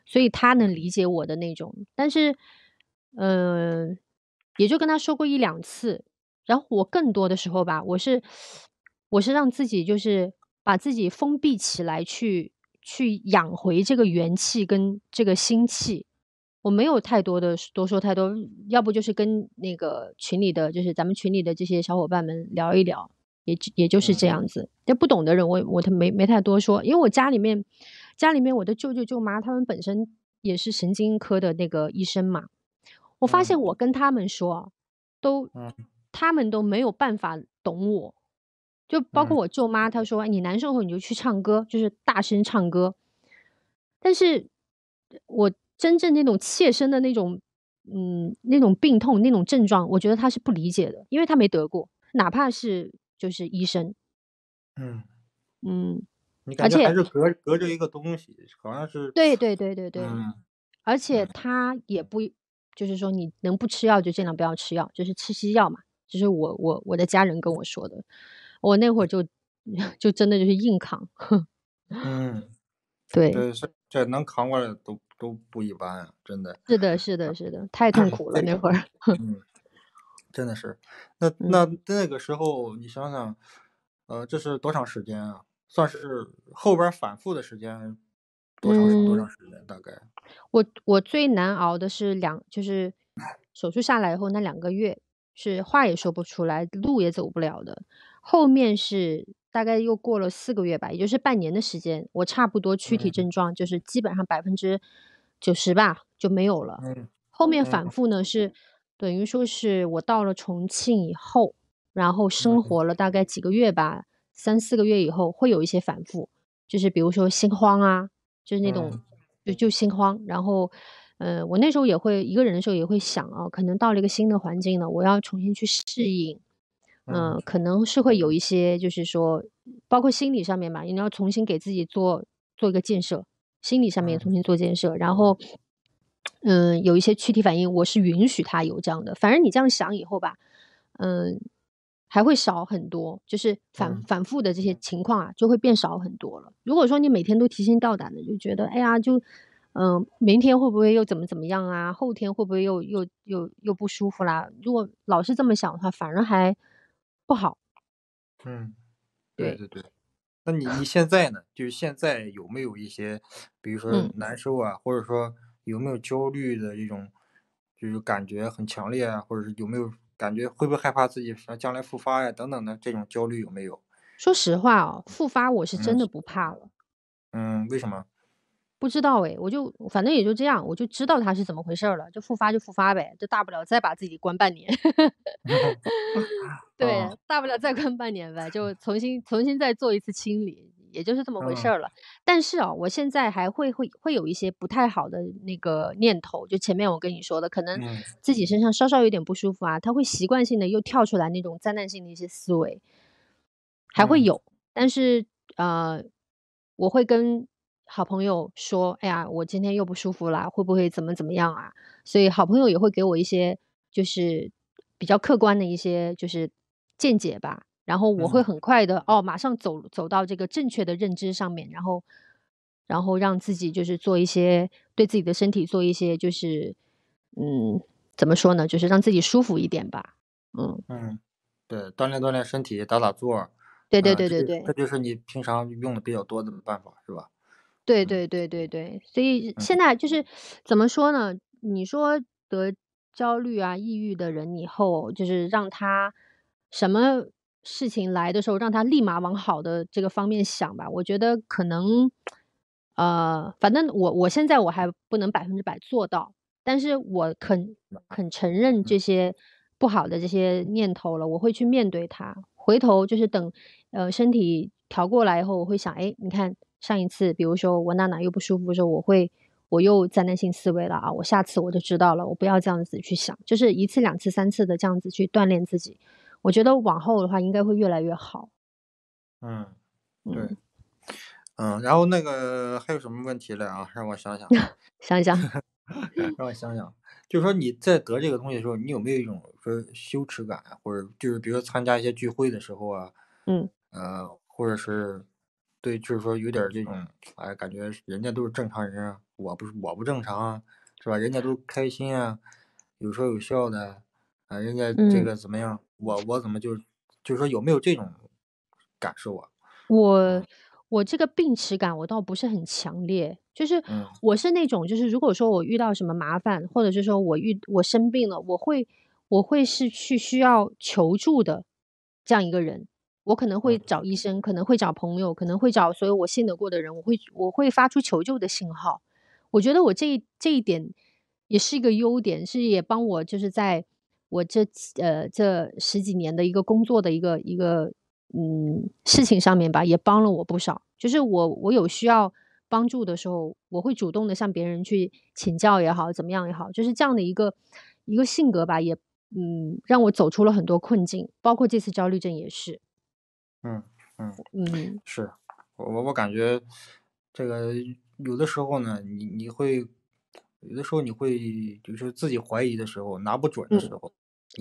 所以他能理解我的那种。但是，嗯，也就跟他说过一两次。然后我更多的时候吧，我是我是让自己就是把自己封闭起来去。去养回这个元气跟这个心气，我没有太多的多说太多，要不就是跟那个群里的，就是咱们群里的这些小伙伴们聊一聊，也也就是这样子。要不懂的人，我我他没没太多说，因为我家里面，家里面我的舅舅舅妈他们本身也是神经科的那个医生嘛，我发现我跟他们说，都，他们都没有办法懂我。就包括我舅妈，她说你难受后你就去唱歌，就是大声唱歌。但是，我真正那种切身的那种，嗯，那种病痛那种症状，我觉得他是不理解的，因为他没得过，哪怕是就是医生，嗯嗯，你而且还是隔隔着一个东西，好像是对对对对对，而且他也不就是说你能不吃药就尽量不要吃药，就是吃西药嘛，就是我我我的家人跟我说的。我那会儿就，就真的就是硬扛。嗯，对，对，这能扛过来都都不一般，真的。是的，是的，是的，太痛苦了那会儿。嗯，真的是，那那那个时候你想想，呃，这是多长时间啊？算是后边反复的时间，多长？多长时间？大概？我我最难熬的是两，就是手术下来以后那两个月，是话也说不出来，路也走不了的。后面是大概又过了四个月吧，也就是半年的时间，我差不多躯体症状就是基本上百分之九十吧就没有了。后面反复呢是等于说是我到了重庆以后，然后生活了大概几个月吧，三四个月以后会有一些反复，就是比如说心慌啊，就是那种就就心慌。然后，呃，我那时候也会一个人的时候也会想啊，可能到了一个新的环境呢，我要重新去适应。嗯，可能是会有一些，就是说，包括心理上面嘛，你要重新给自己做做一个建设，心理上面重新做建设，然后，嗯，有一些躯体反应，我是允许他有这样的。反正你这样想以后吧，嗯，还会少很多，就是反反复的这些情况啊，就会变少很多了。如果说你每天都提心吊胆的，就觉得哎呀，就，嗯，明天会不会又怎么怎么样啊？后天会不会又又又又不舒服啦？如果老是这么想的话，反而还。不好，嗯，对对对，那你你现在呢？就是现在有没有一些，比如说难受啊，或者说有没有焦虑的这种，就是感觉很强烈啊，或者是有没有感觉会不会害怕自己将来复发呀等等的这种焦虑有没有？说实话哦，复发我是真的不怕了。嗯，为什么？不知道哎，我就反正也就这样，我就知道它是怎么回事了，就复发就复发呗，就大不了再把自己关半年。对，大不了再关半年呗，就重新重新再做一次清理，也就是这么回事了。但是啊，我现在还会会会有一些不太好的那个念头，就前面我跟你说的，可能自己身上稍稍有点不舒服啊，他会习惯性的又跳出来那种灾难性的一些思维，还会有。但是呃。我会跟。好朋友说：“哎呀，我今天又不舒服了，会不会怎么怎么样啊？”所以好朋友也会给我一些就是比较客观的一些就是见解吧。然后我会很快的哦，马上走走到这个正确的认知上面，然后然后让自己就是做一些对自己的身体做一些就是嗯，怎么说呢？就是让自己舒服一点吧。嗯嗯，对，锻炼锻炼身体，打打坐。对对对对对，这就是你平常用的比较多的办法，是吧？对对对对对，所以现在就是怎么说呢？你说得焦虑啊、抑郁的人以后就是让他什么事情来的时候，让他立马往好的这个方面想吧。我觉得可能，呃，反正我我现在我还不能百分之百做到，但是我肯肯承认这些不好的这些念头了，我会去面对它。回头就是等呃身体调过来以后，我会想，哎，你看。上一次，比如说我娜娜又不舒服的时候，我会我又灾难性思维了啊！我下次我就知道了，我不要这样子去想，就是一次、两次、三次的这样子去锻炼自己。我觉得往后的话，应该会越来越好。嗯，对，嗯，然后那个还有什么问题了啊？让我想想，想想，让我想想，就是说你在得这个东西的时候，你有没有一种说羞耻感或者就是比如说参加一些聚会的时候啊，嗯，呃，或者是。对，就是说有点这种，哎，感觉人家都是正常人，我不是我不正常，是吧？人家都开心啊，有说有笑的，啊，人家这个怎么样？我我怎么就，就是说有没有这种感受啊？我我这个病耻感我倒不是很强烈，就是我是那种就是如果说我遇到什么麻烦，或者是说我遇我生病了，我会我会是去需要求助的这样一个人。我可能会找医生，可能会找朋友，可能会找所有我信得过的人。我会我会发出求救的信号。我觉得我这这一点也是一个优点，是也帮我就是在我这呃这十几年的一个工作的一个一个嗯事情上面吧，也帮了我不少。就是我我有需要帮助的时候，我会主动的向别人去请教也好，怎么样也好，就是这样的一个一个性格吧，也嗯让我走出了很多困境，包括这次焦虑症也是。嗯嗯嗯，是，我我我感觉这个有的时候呢，你你会有的时候你会就是自己怀疑的时候，拿不准的时候，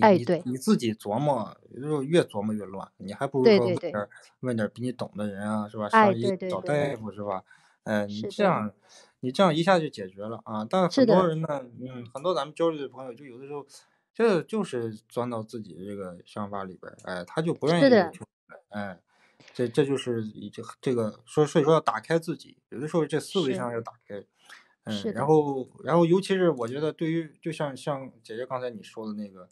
哎，对，你自己琢磨，候越琢磨越乱，你还不如说问点问点比你懂的人啊，是吧？上医找大夫是吧？嗯，你这样你这样一下就解决了啊！但很多人呢，嗯，很多咱们交流的朋友，就有的时候这就是钻到自己的这个想法里边，哎，他就不愿意。哎，这这就是这这个说，所以说要打开自己，有的时候这思维上要打开。嗯，然后然后尤其是我觉得，对于就像像姐姐刚才你说的那个，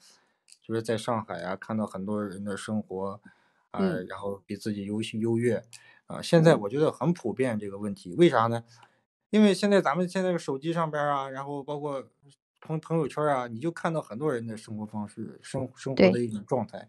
就是在上海啊，看到很多人的生活啊，然后比自己优优越啊，现在我觉得很普遍这个问题，为啥呢？因为现在咱们现在的手机上边啊，然后包括朋朋友圈啊，你就看到很多人的生活方式，生生活的一种状态。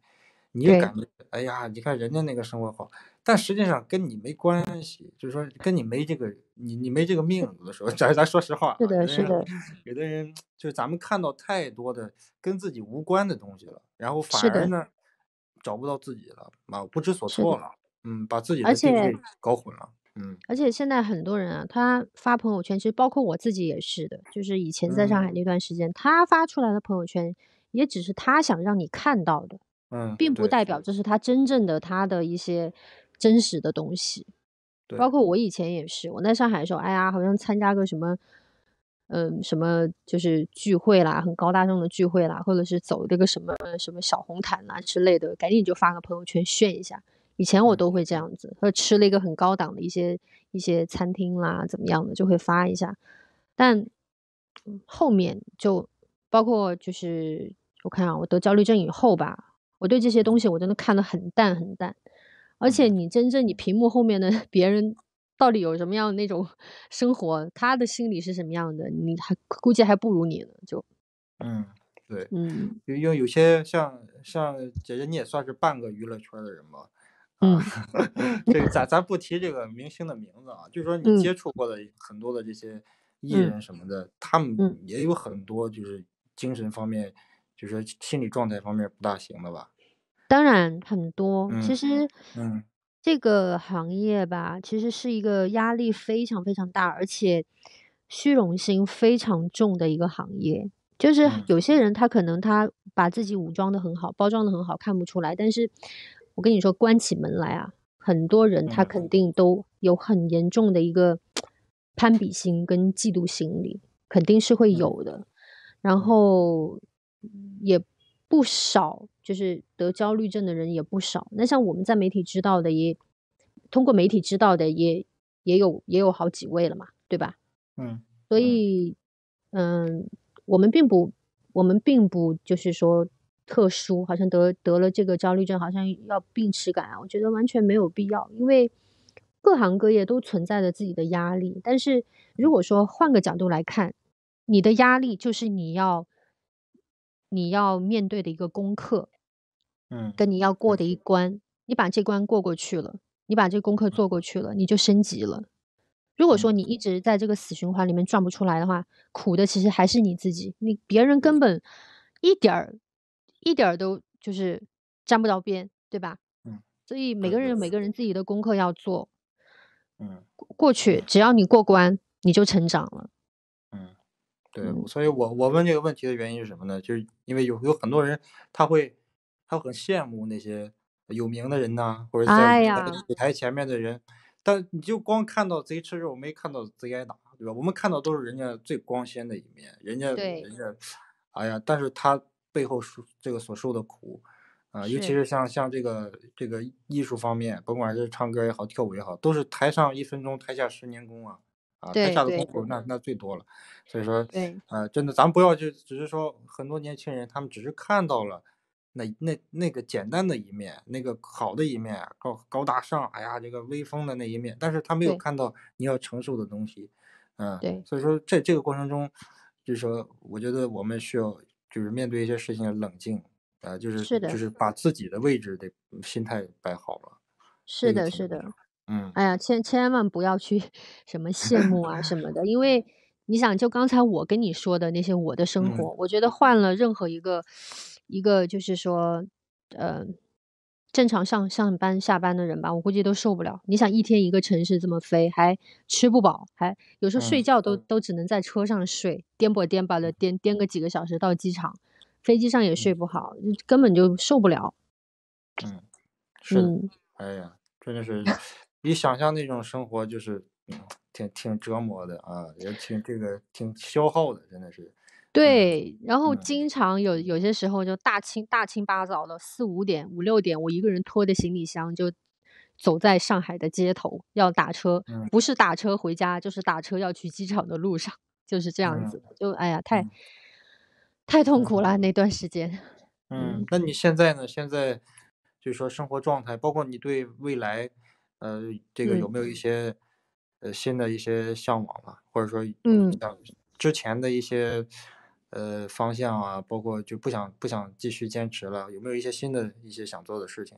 你也感觉，哎呀，你看人家那个生活好，但实际上跟你没关系，就是说跟你没这个，你你没这个命。有的时候 咱咱说实话的，有的人，有的人就是咱们看到太多的跟自己无关的东西了，然后反而呢找不到自己了，啊，不知所措了，嗯，把自己的定位搞混了，嗯。而且现在很多人啊，他发朋友圈，其实包括我自己也是的，就是以前在上海那段时间，他发出来的朋友圈也只是他想让你看到的。嗯，并不代表这是他真正的他的一些真实的东西，包括我以前也是，我在上海的时候，哎呀，好像参加个什么，嗯，什么就是聚会啦，很高大上的聚会啦，或者是走这个什么什么小红毯啦之类的，赶紧就发个朋友圈炫一下。以前我都会这样子，者吃了一个很高档的一些一些餐厅啦，怎么样的就会发一下，但后面就包括就是我看啊，我得焦虑症以后吧。我对这些东西我真的看得很淡很淡，而且你真正你屏幕后面的 别人到底有什么样的那种生活，他的心理是什么样的，你还估计还不如你呢，就，嗯，对，嗯，因为有些像像姐姐你也算是半个娱乐圈的人吧，嗯，对，咱咱不提这个明星的名字啊，就是说你接触过的很多的这些艺人什么的，他们也有很多就是精神方面。就是心理状态方面不大行的吧？当然很多，其实，嗯，这个行业吧，其实是一个压力非常非常大，而且虚荣心非常重的一个行业。就是有些人他可能他把自己武装的很好，包装的很好，看不出来。但是，我跟你说，关起门来啊，很多人他肯定都有很严重的一个攀比心跟嫉妒心理，肯定是会有的。然后。也不少，就是得焦虑症的人也不少。那像我们在媒体知道的，也通过媒体知道的，也也有也有好几位了嘛，对吧？嗯，所以嗯，我们并不，我们并不就是说特殊，好像得得了这个焦虑症，好像要病耻感啊。我觉得完全没有必要，因为各行各业都存在着自己的压力。但是如果说换个角度来看，你的压力就是你要。你要面对的一个功课，嗯，跟你要过的一关，你把这关过过去了，你把这功课做过去了，你就升级了。如果说你一直在这个死循环里面转不出来的话，苦的其实还是你自己，你别人根本一点儿一点儿都就是沾不着边，对吧？嗯，所以每个人有每个人自己的功课要做，嗯，过去只要你过关，你就成长了。对，所以我我问这个问题的原因是什么呢？就是因为有有很多人，他会他很羡慕那些有名的人呐，或者在舞台前面的人。哎但你就光看到贼吃肉，没看到贼挨打，对吧？我们看到都是人家最光鲜的一面，人家，人家，哎呀！但是他背后受这个所受的苦啊，尤其是像像这个这个艺术方面，甭管是唱歌也好，跳舞也好，都是台上一分钟，台下十年功啊。啊，他下的功夫那那最多了，所以说，呃，真的，咱们不要就只是说很多年轻人，他们只是看到了那那那个简单的一面，那个好的一面，高高大上，哎呀，这个威风的那一面，但是他没有看到你要承受的东西，嗯，对，所以说在这个过程中，就是说我觉得我们需要就是面对一些事情冷静，呃，就是就是把自己的位置得心态摆好了，是的，是的。嗯，哎呀，千千万不要去什么羡慕啊什么的，因为你想，就刚才我跟你说的那些我的生活，我觉得换了任何一个一个就是说，呃，正常上上班下班的人吧，我估计都受不了。你想一天一个城市这么飞，还吃不饱，还有时候睡觉都都只能在车上睡，颠簸颠簸的颠颠个几个小时到机场，飞机上也睡不好，根本就受不了。嗯，是。嗯，哎呀，真的是。你想象那种生活，就是挺挺折磨的啊，也挺这个挺消耗的，真的是。对，然后经常有有些时候就大清大清八早的四五点五六点，我一个人拖着行李箱就走在上海的街头，要打车，不是打车回家，就是打车要去机场的路上，就是这样子，就哎呀，太太痛苦了那段时间。嗯，那你现在呢？现在就是说生活状态，包括你对未来。呃，这个有没有一些呃新的一些向往吧？或者说，嗯，之前的一些呃方向啊，包括就不想不想继续坚持了，有没有一些新的一些想做的事情？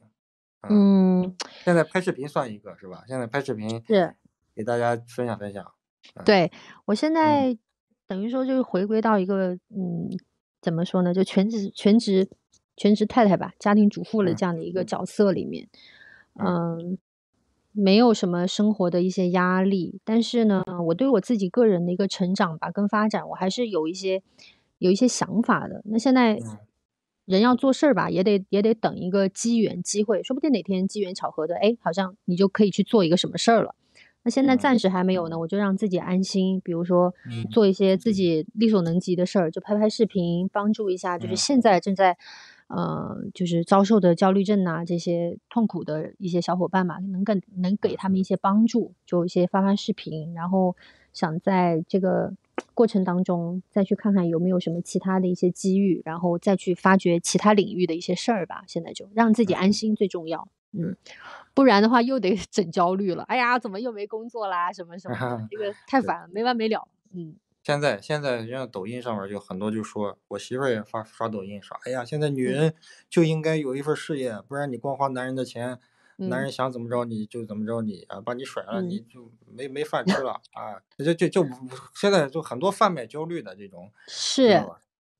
嗯，现在拍视频算一个是吧？现在拍视频是给大家分享分享。对我现在等于说就是回归到一个嗯，怎么说呢？就全职全职全职太太吧，家庭主妇的这样的一个角色里面，嗯。没有什么生活的一些压力，但是呢，我对我自己个人的一个成长吧跟发展，我还是有一些有一些想法的。那现在人要做事儿吧，也得也得等一个机缘机会，说不定哪天机缘巧合的，哎，好像你就可以去做一个什么事儿了。那现在暂时还没有呢，我就让自己安心，比如说做一些自己力所能及的事儿，就拍拍视频，帮助一下，就是现在正在。呃，就是遭受的焦虑症呐，这些痛苦的一些小伙伴嘛，能更能给他们一些帮助，就一些发发视频，然后想在这个过程当中再去看看有没有什么其他的一些机遇，然后再去发掘其他领域的一些事儿吧。现在就让自己安心最重要，嗯，不然的话又得 整焦虑了。哎呀，怎么又没工作啦？什么什么，这个太烦了，没完没了，嗯。现在现在人家抖音上面就很多就说，我媳妇儿也发刷抖音说，哎呀，现在女人就应该有一份事业，不然你光花男人的钱，男人想怎么着你就怎么着你啊，把你甩了你就没没饭吃了啊！就就就现在就很多贩卖焦虑的这种是，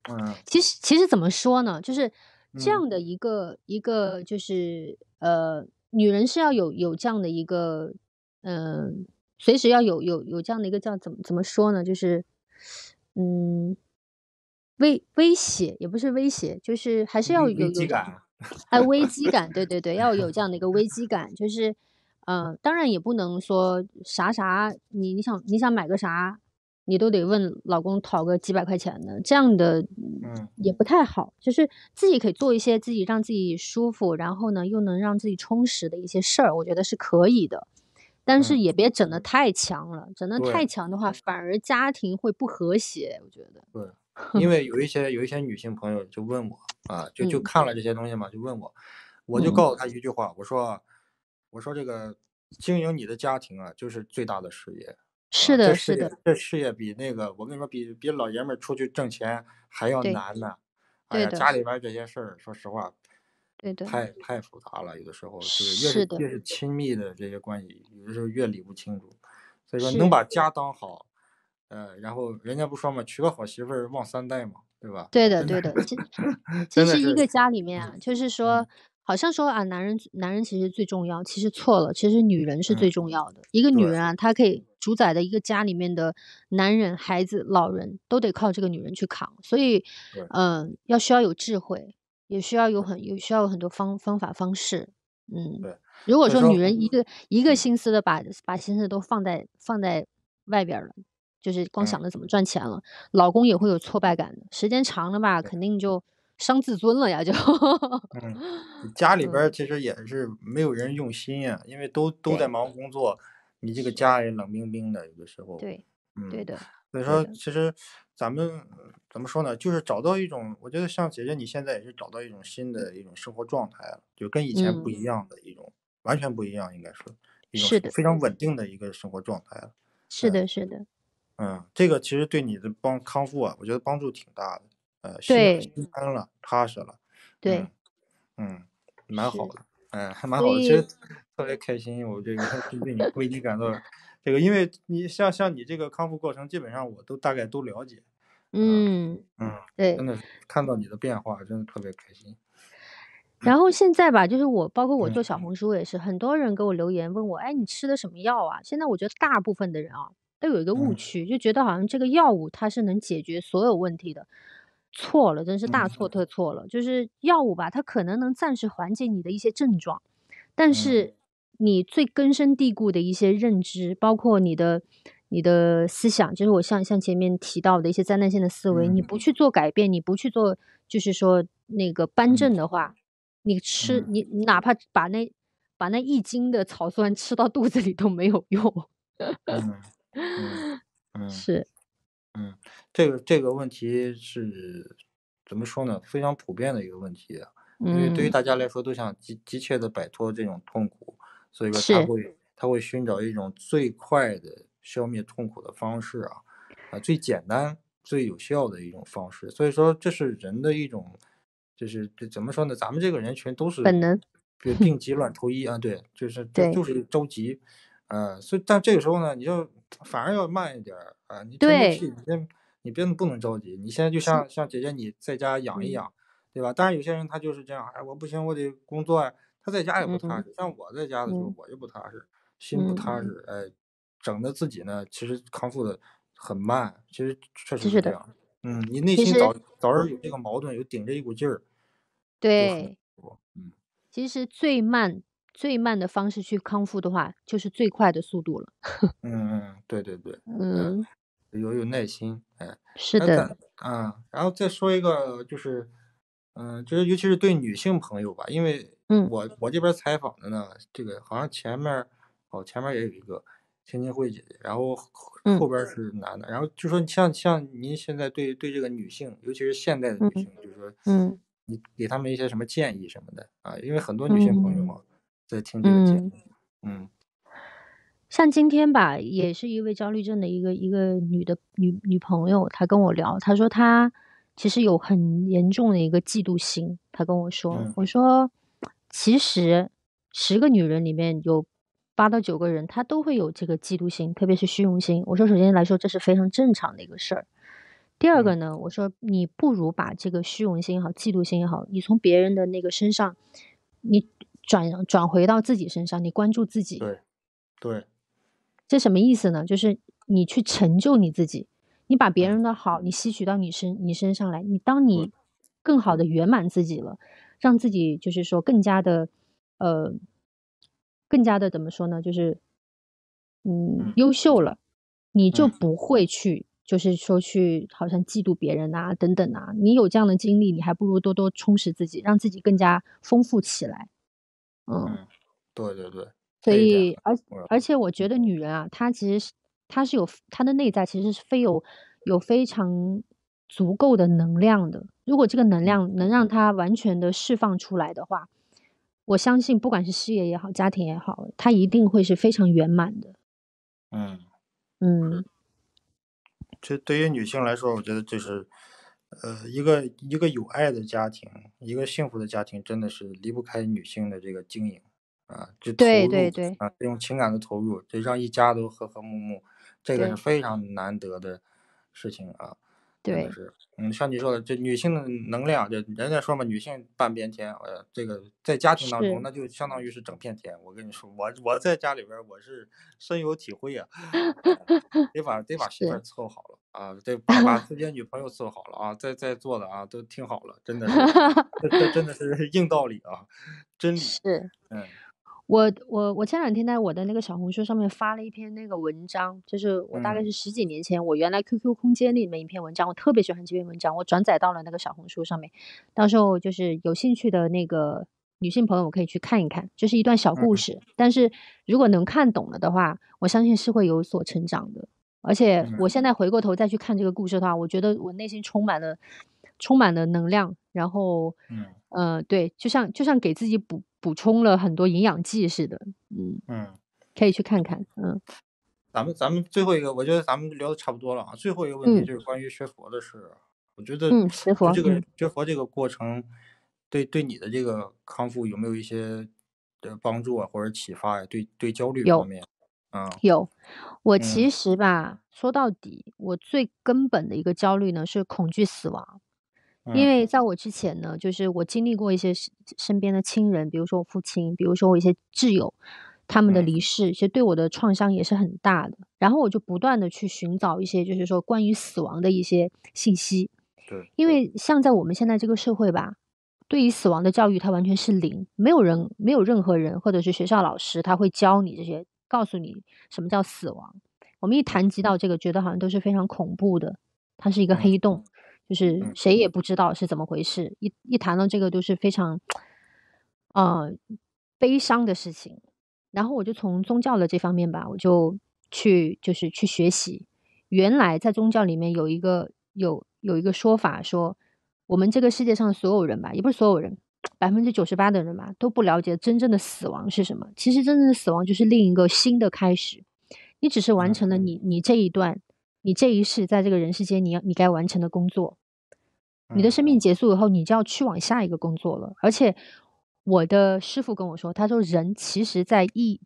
嗯，其实其实怎么说呢？就是这样的一个一个就是呃，女人是要有有这样的一个嗯，随时要有有有这样的一个叫怎么怎么说呢？就是。嗯，威威胁也不是威胁，就是还是要有有感，哎，危机感，对对对，要有这样的一个危机感，就是，呃，当然也不能说啥啥，你你想你想买个啥，你都得问老公讨个几百块钱的，这样的也不太好，就是自己可以做一些自己让自己舒服，然后呢又能让自己充实的一些事儿，我觉得是可以的。但是也别整的太强了，整的太强的话，反而家庭会不和谐。我觉得，对，因 为有一些有一些女性朋友就问我啊，就就看了这些东西嘛，就问我，我就告诉她一句话，我说，我说这个经营你的家庭啊，就是最大的事业，是的，是的，这事业比那个我跟你说，比比老爷们出去挣钱还要难呢。哎呀，家里边这些事儿，说实话。对对，太太复杂了，有的时候就是越是越是亲密的这些关系，有的时候越理不清楚。所以说能把家当好，呃，然后人家不说嘛，娶个好媳妇儿旺三代嘛，对吧？对的，对的，这实一个家里面，啊，就是说好像说啊，男人男人其实最重要，其实错了，其实女人是最重要的。一个女人啊，她可以主宰的一个家里面的男人、孩子、老人，都得靠这个女人去扛。所以，嗯，要需要有智慧。也需要有很，有需要有很多方方法方式，嗯，如果说女人一个一个心思的把把心思都放在放在外边了，就是光想着怎么赚钱了，老公也会有挫败感的，时间长了吧，肯定就伤自尊了呀，就，嗯，家里边其实也是没有人用心呀，因为都都在忙工作，你这个家里冷冰冰的，有的时候，对，嗯，对的。所以说，其实咱们怎么说呢？就是找到一种，我觉得像姐姐你现在也是找到一种新的一种生活状态了，就跟以前不一样的一种，完全不一样，应该是一种非常稳定的一个生活状态了。是的，是的。嗯，这个其实对你的帮康复啊，我觉得帮助挺大的。呃，心心安了，踏实了。对。嗯，蛮好的。嗯，还蛮好的。其实特别开心，我这个对 你为你感到。这个，因为你像像你这个康复过程，基本上我都大概都了解。嗯嗯，对，真的看到你的变化，真的特别开心。然后现在吧，就是我包括我做小红书也是，很多人给我留言问我，哎，你吃的什么药啊？现在我觉得大部分的人啊，都有一个误区，就觉得好像这个药物它是能解决所有问题的，错了，真是大错特错了。就是药物吧，它可能能暂时缓解你的一些症状，但是。你最根深蒂固的一些认知，包括你的你的思想，就是我像像前面提到的一些灾难性的思维，你不去做改变，你不去做，就是说那个扳正的话，你吃你哪怕把那把那一斤的草酸吃到肚子里都没有用。嗯 嗯是嗯这个这个问题是怎么说呢？非常普遍的一个问题，因为对于大家来说都想急急切的摆脱这种痛苦。所以说他会他会寻找一种最快的消灭痛苦的方式啊，啊最简单最有效的一种方式。所以说这是人的一种，就是这怎么说呢？咱们这个人群都是本能，病急乱投医啊。对，就是就是着急，呃，所以但这个时候呢，你就反而要慢一点啊。你对，你先你别不能着急，你现在就像像姐姐你在家养一养，对吧？但是有些人他就是这样，哎，我不行，我得工作。啊。他在家也不踏实，像我在家的时候，我就不踏实，心不踏实，哎，整的自己呢，其实康复的很慢，其实确实是这样，嗯，你内心早早有这个矛盾，有顶着一股劲儿，对，嗯，其实最慢最慢的方式去康复的话，就是最快的速度了。嗯嗯，对对对，嗯，有有耐心，哎，是的，啊，然后再说一个就是，嗯，就是尤其是对女性朋友吧，因为。嗯，我我这边采访的呢，这个好像前面哦，前面也有一个千千惠姐姐，然后后边是男的，然后就说像像您现在对对这个女性，尤其是现代的女性，就是说嗯，你给他们一些什么建议什么的啊？因为很多女性朋友嘛在听这个节目，嗯，像今天吧，也是一位焦虑症的一个一个女的女女朋友，她跟我聊，她说她其实有很严重的一个嫉妒心，她跟我说，我说。其实，十个女人里面有八到九个人，她都会有这个嫉妒心，特别是虚荣心。我说，首先来说，这是非常正常的一个事儿。第二个呢，我说，你不如把这个虚荣心也好，嫉妒心也好，你从别人的那个身上，你转转回到自己身上，你关注自己。对，对，这什么意思呢？就是你去成就你自己，你把别人的好，你吸取到你身你身上来，你当你更好的圆满自己了。让自己就是说更加的，呃，更加的怎么说呢？就是，嗯，优秀了，你就不会去就是说去好像嫉妒别人啊等等啊。你有这样的经历，你还不如多多充实自己，让自己更加丰富起来。嗯，对对对。所以而而且我觉得女人啊，她其实她是有她的内在，其实是非有有非常足够的能量的。如果这个能量能让它完全的释放出来的话，我相信不管是事业也好，家庭也好，它一定会是非常圆满的。嗯嗯，这对于女性来说，我觉得这是呃一个一个有爱的家庭，一个幸福的家庭，真的是离不开女性的这个经营啊，就投入对啊，用情感的投入，这让一家都和和睦睦，这个是非常难得的事情啊。真的是，嗯，像你说的，这女性的能量，就人家说嘛，女性半边天，呃，这个在家庭当中，那就相当于是整片天。我跟你说，我我在家里边，我是深有体会啊，得把得把媳妇伺候好了啊，得 把自己的女朋友伺候好了啊。在在座的啊，都听好了，真的是，这这真的是硬道理啊，真理是，嗯。我我我前两天在我的那个小红书上面发了一篇那个文章，就是我大概是十几年前我原来 QQ 空间里面一篇文章，我特别喜欢这篇文章，我转载到了那个小红书上面。到时候就是有兴趣的那个女性朋友可以去看一看，就是一段小故事。但是如果能看懂了的话，我相信是会有所成长的。而且我现在回过头再去看这个故事的话，我觉得我内心充满了充满了能量。然后，嗯，呃，对，就像就像给自己补补充了很多营养剂似的，嗯嗯，可以去看看，嗯。咱们咱们最后一个，我觉得咱们聊的差不多了啊。最后一个问题就是关于学佛的事，我觉得，嗯，学佛，这个学佛这个过程，对对你的这个康复有没有一些的帮助啊，或者启发呀？对对，焦虑方面，嗯，有。我其实吧，说到底，我最根本的一个焦虑呢，是恐惧死亡。因为在我之前呢，就是我经历过一些身边的亲人，比如说我父亲，比如说我一些挚友，他们的离世，其实对我的创伤也是很大的。然后我就不断的去寻找一些，就是说关于死亡的一些信息。对，因为像在我们现在这个社会吧，对于死亡的教育，它完全是零，没有人，没有任何人，或者是学校老师，他会教你这些，告诉你什么叫死亡。我们一谈及到这个，觉得好像都是非常恐怖的，它是一个黑洞。就是谁也不知道是怎么回事，一一谈到这个都是非常，啊悲伤的事情。然后我就从宗教的这方面吧，我就去就是去学习。原来在宗教里面有一个有有一个说法，说我们这个世界上的所有人吧，也不是所有人，百分之九十八的人吧，都不了解真正的死亡是什么。其实真正的死亡就是另一个新的开始，你只是完成了你你这一段，你这一世在这个人世间你要你该完成的工作。你的生命结束以后，你就要去往下一个工作了。而且，我的师傅跟我说，他说人其实，在意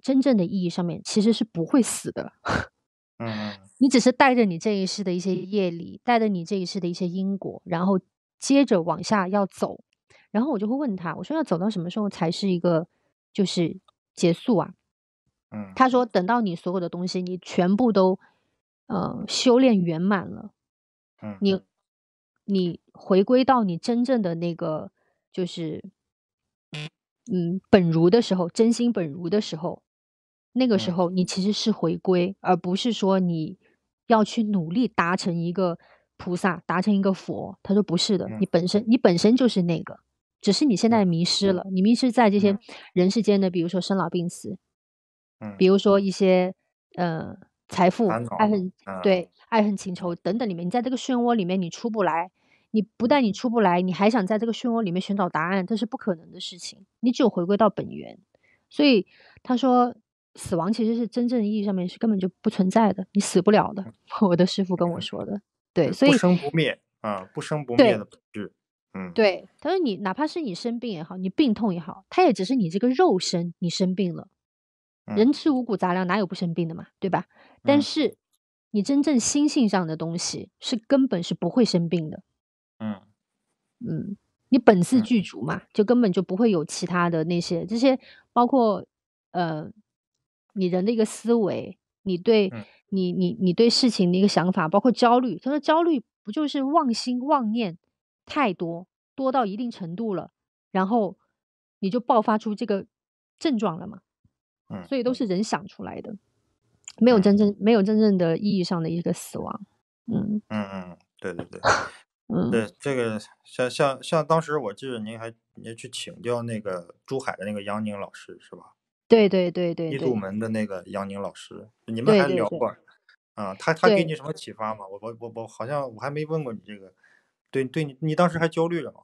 真正的意义上面，其实是不会死的。嗯，你只是带着你这一世的一些业力，带着你这一世的一些因果，然后接着往下要走。然后我就会问他，我说要走到什么时候才是一个就是结束啊？嗯，他说等到你所有的东西你全部都，呃，修炼圆满了，嗯，你。你回归到你真正的那个，就是，嗯，本如的时候，真心本如的时候，那个时候你其实是回归，而不是说你要去努力达成一个菩萨，达成一个佛。他说不是的，你本身你本身就是那个，只是你现在迷失了，你迷失在这些人世间的，比如说生老病死，比如说一些，呃。财富、爱恨，对，爱恨情仇等等里面，你在这个漩涡里面，你出不来。你不但你出不来，你还想在这个漩涡里面寻找答案，这是不可能的事情。你只有回归到本源。所以他说，死亡其实是真正意义上面是根本就不存在的，你死不了的。我的师傅跟我说的。对，所以不生不灭啊，不生不灭的。嗯，对。他说你哪怕是你生病也好，你病痛也好，他也只是你这个肉身你生病了。人吃五谷杂粮，哪有不生病的嘛？对吧？但是你真正心性上的东西是根本是不会生病的。嗯，你本自具足嘛，就根本就不会有其他的那些，这些包括呃，你人的一个思维，你对你你你对事情的一个想法，包括焦虑。他说焦虑不就是妄心妄念太多，多到一定程度了，然后你就爆发出这个症状了嘛？嗯，所以都是人想出来的，没有真正没有真正的意义上的一个死亡。嗯嗯嗯，对对对。对这个像像像当时我记得您还您去请教那个珠海的那个杨宁老师是吧？对对对对，一渡门的那个杨宁老师，你们还聊过啊？他他给你什么启发吗？我我我我好像我还没问过你这个。对对你你当时还焦虑着吗？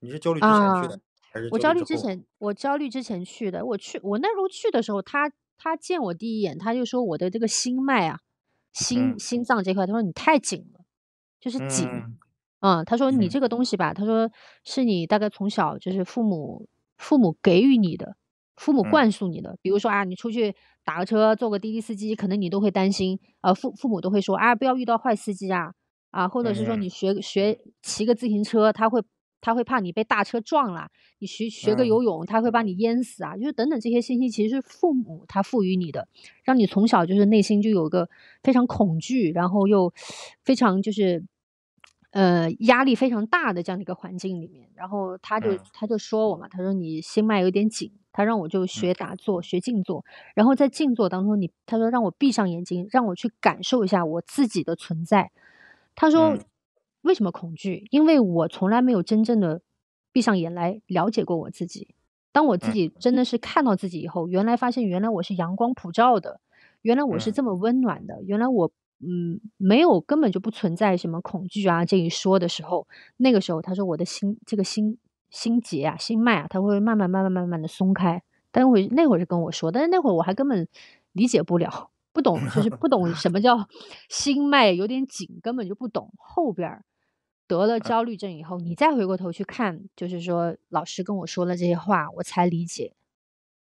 你是焦虑之前去的还是？我焦虑之前我焦虑之前去的，我去我那时候去的时候，他他见我第一眼，他就说我的这个心脉啊，心心脏这块，他说你太紧了，就是紧。嗯，他说你这个东西吧，他说是你大概从小就是父母父母给予你的，父母灌输你的。比如说啊，你出去打个车，做个滴滴司机，可能你都会担心，呃，父父母都会说啊，不要遇到坏司机啊，啊，或者是说你学学骑个自行车，他会他会怕你被大车撞了，你学学个游泳，他会把你淹死啊，就是等等这些信息，其实是父母他赋予你的，让你从小就是内心就有个非常恐惧，然后又非常就是。呃，压力非常大的这样的一个环境里面，然后他就他就说我嘛，他说你心脉有点紧，他让我就学打坐、学静坐，然后在静坐当中，你他说让我闭上眼睛，让我去感受一下我自己的存在。他说为什么恐惧？因为我从来没有真正的闭上眼来了解过我自己。当我自己真的是看到自己以后，原来发现原来我是阳光普照的，原来我是这么温暖的，原来我。嗯，没有根本就不存在什么恐惧啊这一说的时候，那个时候他说我的心这个心心结啊心脉啊，他会慢慢慢慢慢慢的松开。但会那会儿是跟我说，但是那会儿我还根本理解不了，不懂就是不懂什么叫 心脉有点紧，根本就不懂。后边得了焦虑症以后，你再回过头去看，就是说老师跟我说了这些话，我才理解，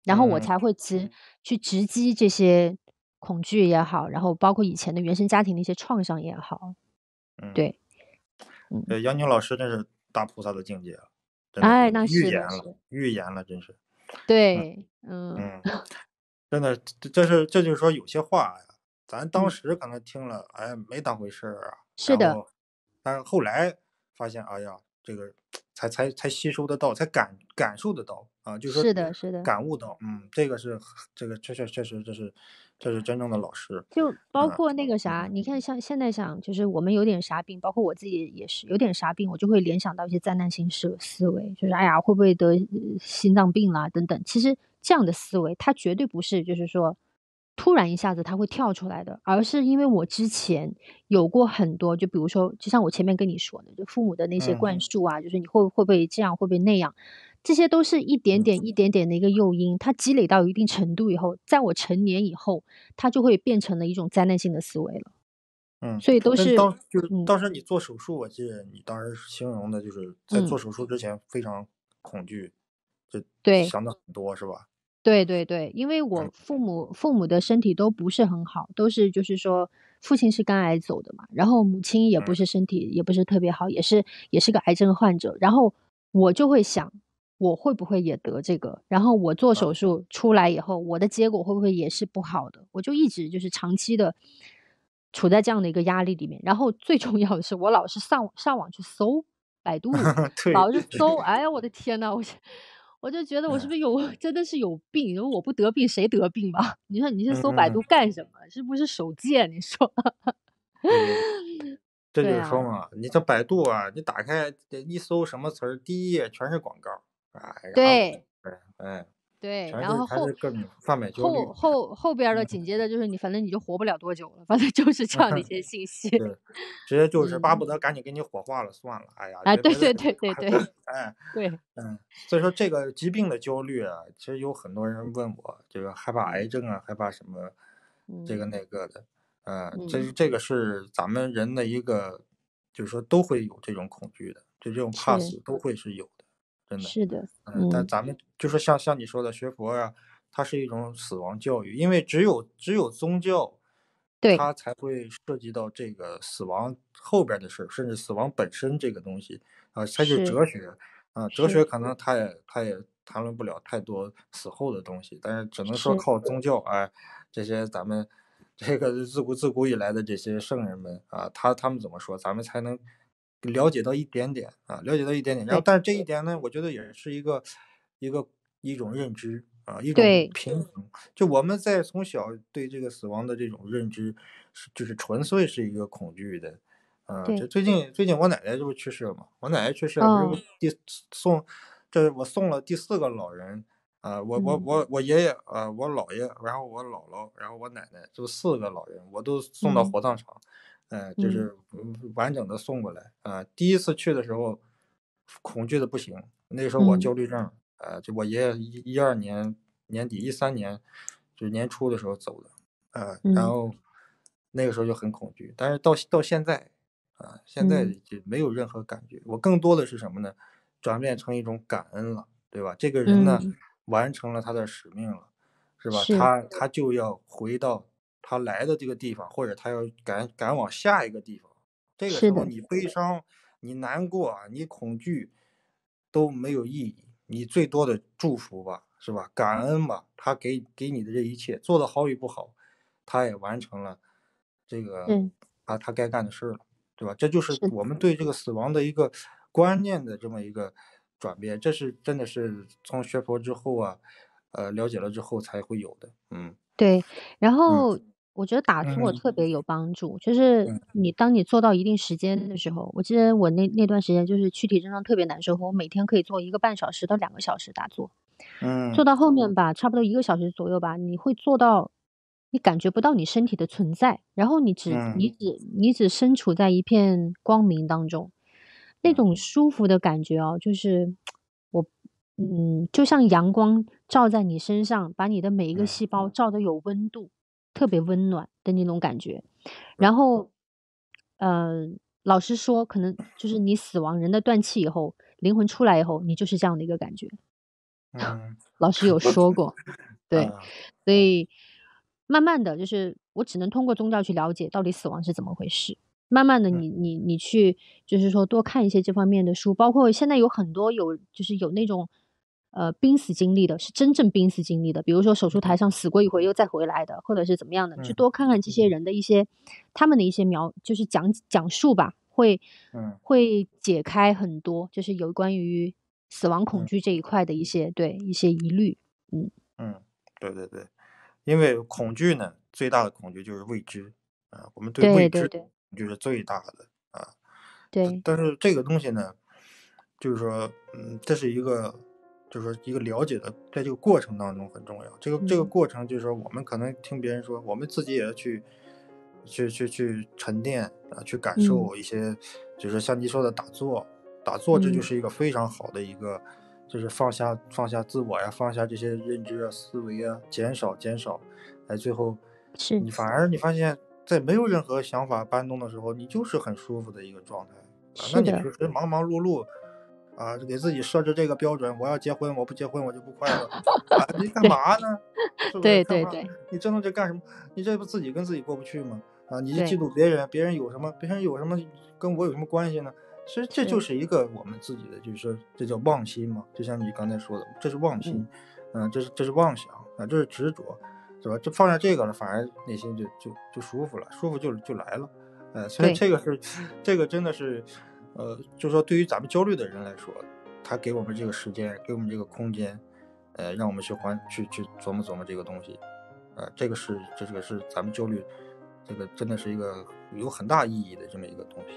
然后我才会直去直击这些。恐惧也好，然后包括以前的原生家庭的一些创伤也好，嗯，对，嗯，对，杨宁老师真是大菩萨的境界啊！哎，那是预言了，预言了，真是。对，嗯嗯，真的，这这是，这就是说，有些话呀，咱当时可能听了，哎，没当回事儿啊。是的。但是后来发现，哎呀，这个才才才吸收得到，才感感受得到啊！就是是的，是的，感悟到，嗯，这个是这个，确确确实这是。这是真正的老师，就包括那个啥，你看，像现在想，就是我们有点啥病，包括我自己也是有点啥病，我就会联想到一些灾难性思思维，就是哎呀，会不会得心脏病啦等等。其实这样的思维，它绝对不是就是说突然一下子他会跳出来的，而是因为我之前有过很多，就比如说，就像我前面跟你说的，就父母的那些灌输啊，就是你会会不会这样，会不会那样。这些都是一点点、一点点的一个诱因，它积累到一定程度以后，在我成年以后，它就会变成了一种灾难性的思维了。嗯，所以都是。当就是当时你做手术，我记得你当时形容的就是在做手术之前非常恐惧，对想的很多是吧？对对对，因为我父母父母的身体都不是很好，都是就是说父亲是肝癌走的嘛，然后母亲也不是身体也不是特别好，也是也是个癌症患者，然后我就会想。我会不会也得这个？然后我做手术出来以后，我的结果会不会也是不好的？我就一直就是长期的处在这样的一个压力里面。然后最重要的是，我老是上上网去搜百度，老是搜。哎呀，我的天呐，我我就觉得我是不是有 真的是有病？如果我不得病，谁得病吧？你说你去搜百度干什么？是不是手贱？你说，这就是说嘛，你这百度啊，你打开一搜什么词儿，第一页全是广告。对，哎，对，然后后后后后边的紧接着就是你，反正你就活不了多久了，反正就是这样的一些信息，直接就是巴不得赶紧给你火化了算了，哎呀，哎，对对对对对，哎，对，嗯，所以说这个疾病的焦虑啊，其实有很多人问我，就是害怕癌症啊，害怕什么这个那个的，嗯，这这个是咱们人的一个，就是说都会有这种恐惧的，就这种怕死都会是有的。真的是的，嗯，但咱们就是像像你说的学佛啊，它是一种死亡教育，因为只有只有宗教，对，它才会涉及到这个死亡后边的事儿，甚至死亡本身这个东西啊，才是哲学啊，哲学可能他也他也谈论不了太多死后的东西，但是只能说靠宗教哎，这些咱们这个自古自古以来的这些圣人们啊，他他们怎么说，咱们才能。了解到一点点啊，了解到一点点，然后但是这一点呢，我觉得也是一个一个一种认知啊，一种平衡。就我们在从小对这个死亡的这种认知，是就是纯粹是一个恐惧的啊。这最近最近我奶奶不去世了嘛，我奶奶去世了，我第送，这我送了第四个老人啊，我我我我爷爷啊，我姥爷，然后我姥姥，然后我奶奶，就四个老人，我都送到火葬场。哎，就是完整的送过来啊！第一次去的时候，恐惧的不行。那时候我焦虑症，呃，就我爷爷一一二年年底，一三年就年初的时候走的，呃，然后那个时候就很恐惧。但是到到现在，啊，现在就没有任何感觉。我更多的是什么呢？转变成一种感恩了，对吧？这个人呢，完成了他的使命了，是吧？他他就要回到。他来的这个地方，或者他要赶赶往下一个地方，这个时候你悲伤、你难过、你恐惧都没有意义，你最多的祝福吧，是吧？感恩吧，他给给你的这一切，做的好与不好，他也完成了这个啊他该干的事儿了，对吧？这就是我们对这个死亡的一个观念的这么一个转变，这是真的是从学佛之后啊，呃，了解了之后才会有的，嗯，对，然后。我觉得打坐特别有帮助，就是你当你做到一定时间的时候，我记得我那那段时间就是躯体症状特别难受，我每天可以做一个半小时到两个小时打坐，嗯，做到后面吧，差不多一个小时左右吧，你会做到你感觉不到你身体的存在，然后你只你只你只身处在一片光明当中，那种舒服的感觉哦，就是我嗯，就像阳光照在你身上，把你的每一个细胞照得有温度。特别温暖的那种感觉，然后，嗯，老师说可能就是你死亡人的断气以后，灵魂出来以后，你就是这样的一个感觉。嗯，老师有说过，对，所以慢慢的就是我只能通过宗教去了解到底死亡是怎么回事。慢慢的，你你你去就是说多看一些这方面的书，包括现在有很多有就是有那种。呃，濒死经历的是真正濒死经历的，比如说手术台上死过一回又再回来的，或者是怎么样的，去多看看这些人的一些，他们的一些描，就是讲讲述吧，会，嗯，会解开很多，就是有关于死亡恐惧这一块的一些，对一些疑虑，嗯嗯，对对对，因为恐惧呢，最大的恐惧就是未知，啊，我们对未知就是最大的啊，对，但是这个东西呢，就是说，嗯，这是一个。就是说，一个了解的，在这个过程当中很重要。这个这个过程，就是说，我们可能听别人说，我们自己也要去，去去去沉淀啊，去感受一些，就是像你说的打坐，打坐，这就是一个非常好的一个，就是放下放下自我呀，放下这些认知啊、思维啊，减少减少，哎，最后你反而你发现在没有任何想法搬动的时候，你就是很舒服的一个状态。啊、那你平时忙忙碌碌。啊，给自己设置这个标准，我要结婚，我不结婚，我就不快乐。你干嘛呢？对对对，你折腾这干什么？你这不自己跟自己过不去吗？啊，你嫉妒别人，别人有什么，别人有什么跟我有什么关系呢？其实这就是一个我们自己的，就是说这叫妄心嘛。就像你刚才说的，这是妄心，嗯，这是这是妄想，啊，这是执着，是吧？就放下这个了，反而内心就就就舒服了，舒服就就来了。呃，所以这个是，这个真的是。呃，就是说，对于咱们焦虑的人来说，他给我们这个时间，给我们这个空间，呃，让我们去欢，去去琢磨琢磨这个东西，呃，这个是这个是咱们焦虑，这个真的是一个有很大意义的这么一个东西。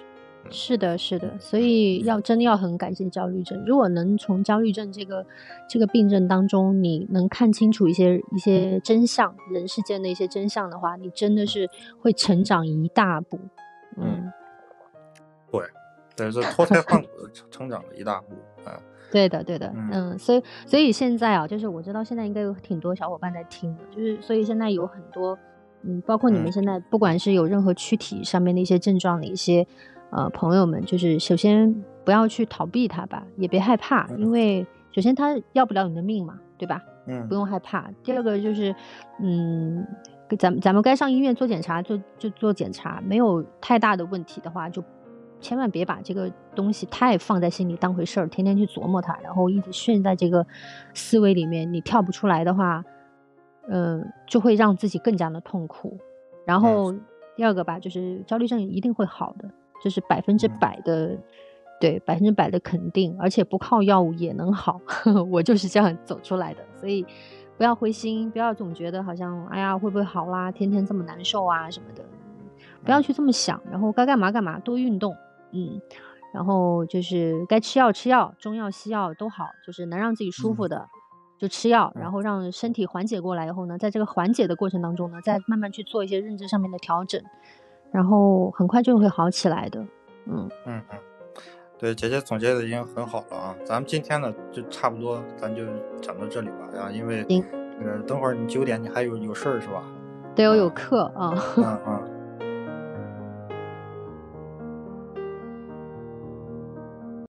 是的，是的，所以要真的要很感谢焦虑症，如果能从焦虑症这个这个病症当中，你能看清楚一些一些真相，人世间的一些真相的话，你真的是会成长一大步。嗯，对。在这脱胎换骨，的成长了一大步啊！对的，对的，嗯，所以，所以现在啊，就是我知道现在应该有挺多小伙伴在听，就是所以现在有很多，嗯，包括你们现在，不管是有任何躯体上面的一些症状的一些，呃，朋友们，就是首先不要去逃避它吧，也别害怕，因为首先它要不了你的命嘛，对吧？嗯，不用害怕。第二个就是，嗯，咱们咱们该上医院做检查，做就做检查，没有太大的问题的话就。千万别把这个东西太放在心里当回事儿，天天去琢磨它，然后一直陷在这个思维里面，你跳不出来的话，嗯，就会让自己更加的痛苦。然后第二个吧，就是焦虑症一定会好的，就是百分之百的，对，百分之百的肯定，而且不靠药物也能好。呵呵，我就是这样走出来的，所以不要灰心，不要总觉得好像哎呀会不会好啦，天天这么难受啊什么的，不要去这么想，然后该干嘛干嘛，多运动。嗯，然后就是该吃药吃药，中药西药都好，就是能让自己舒服的，就吃药，然后让身体缓解过来以后呢，在这个缓解的过程当中呢，再慢慢去做一些认知上面的调整，然后很快就会好起来的。嗯嗯嗯，对，姐姐总结的已经很好了啊，咱们今天呢就差不多，咱就讲到这里吧啊，因为那个等会儿你九点你还有有事儿是吧？对我有课啊。嗯嗯。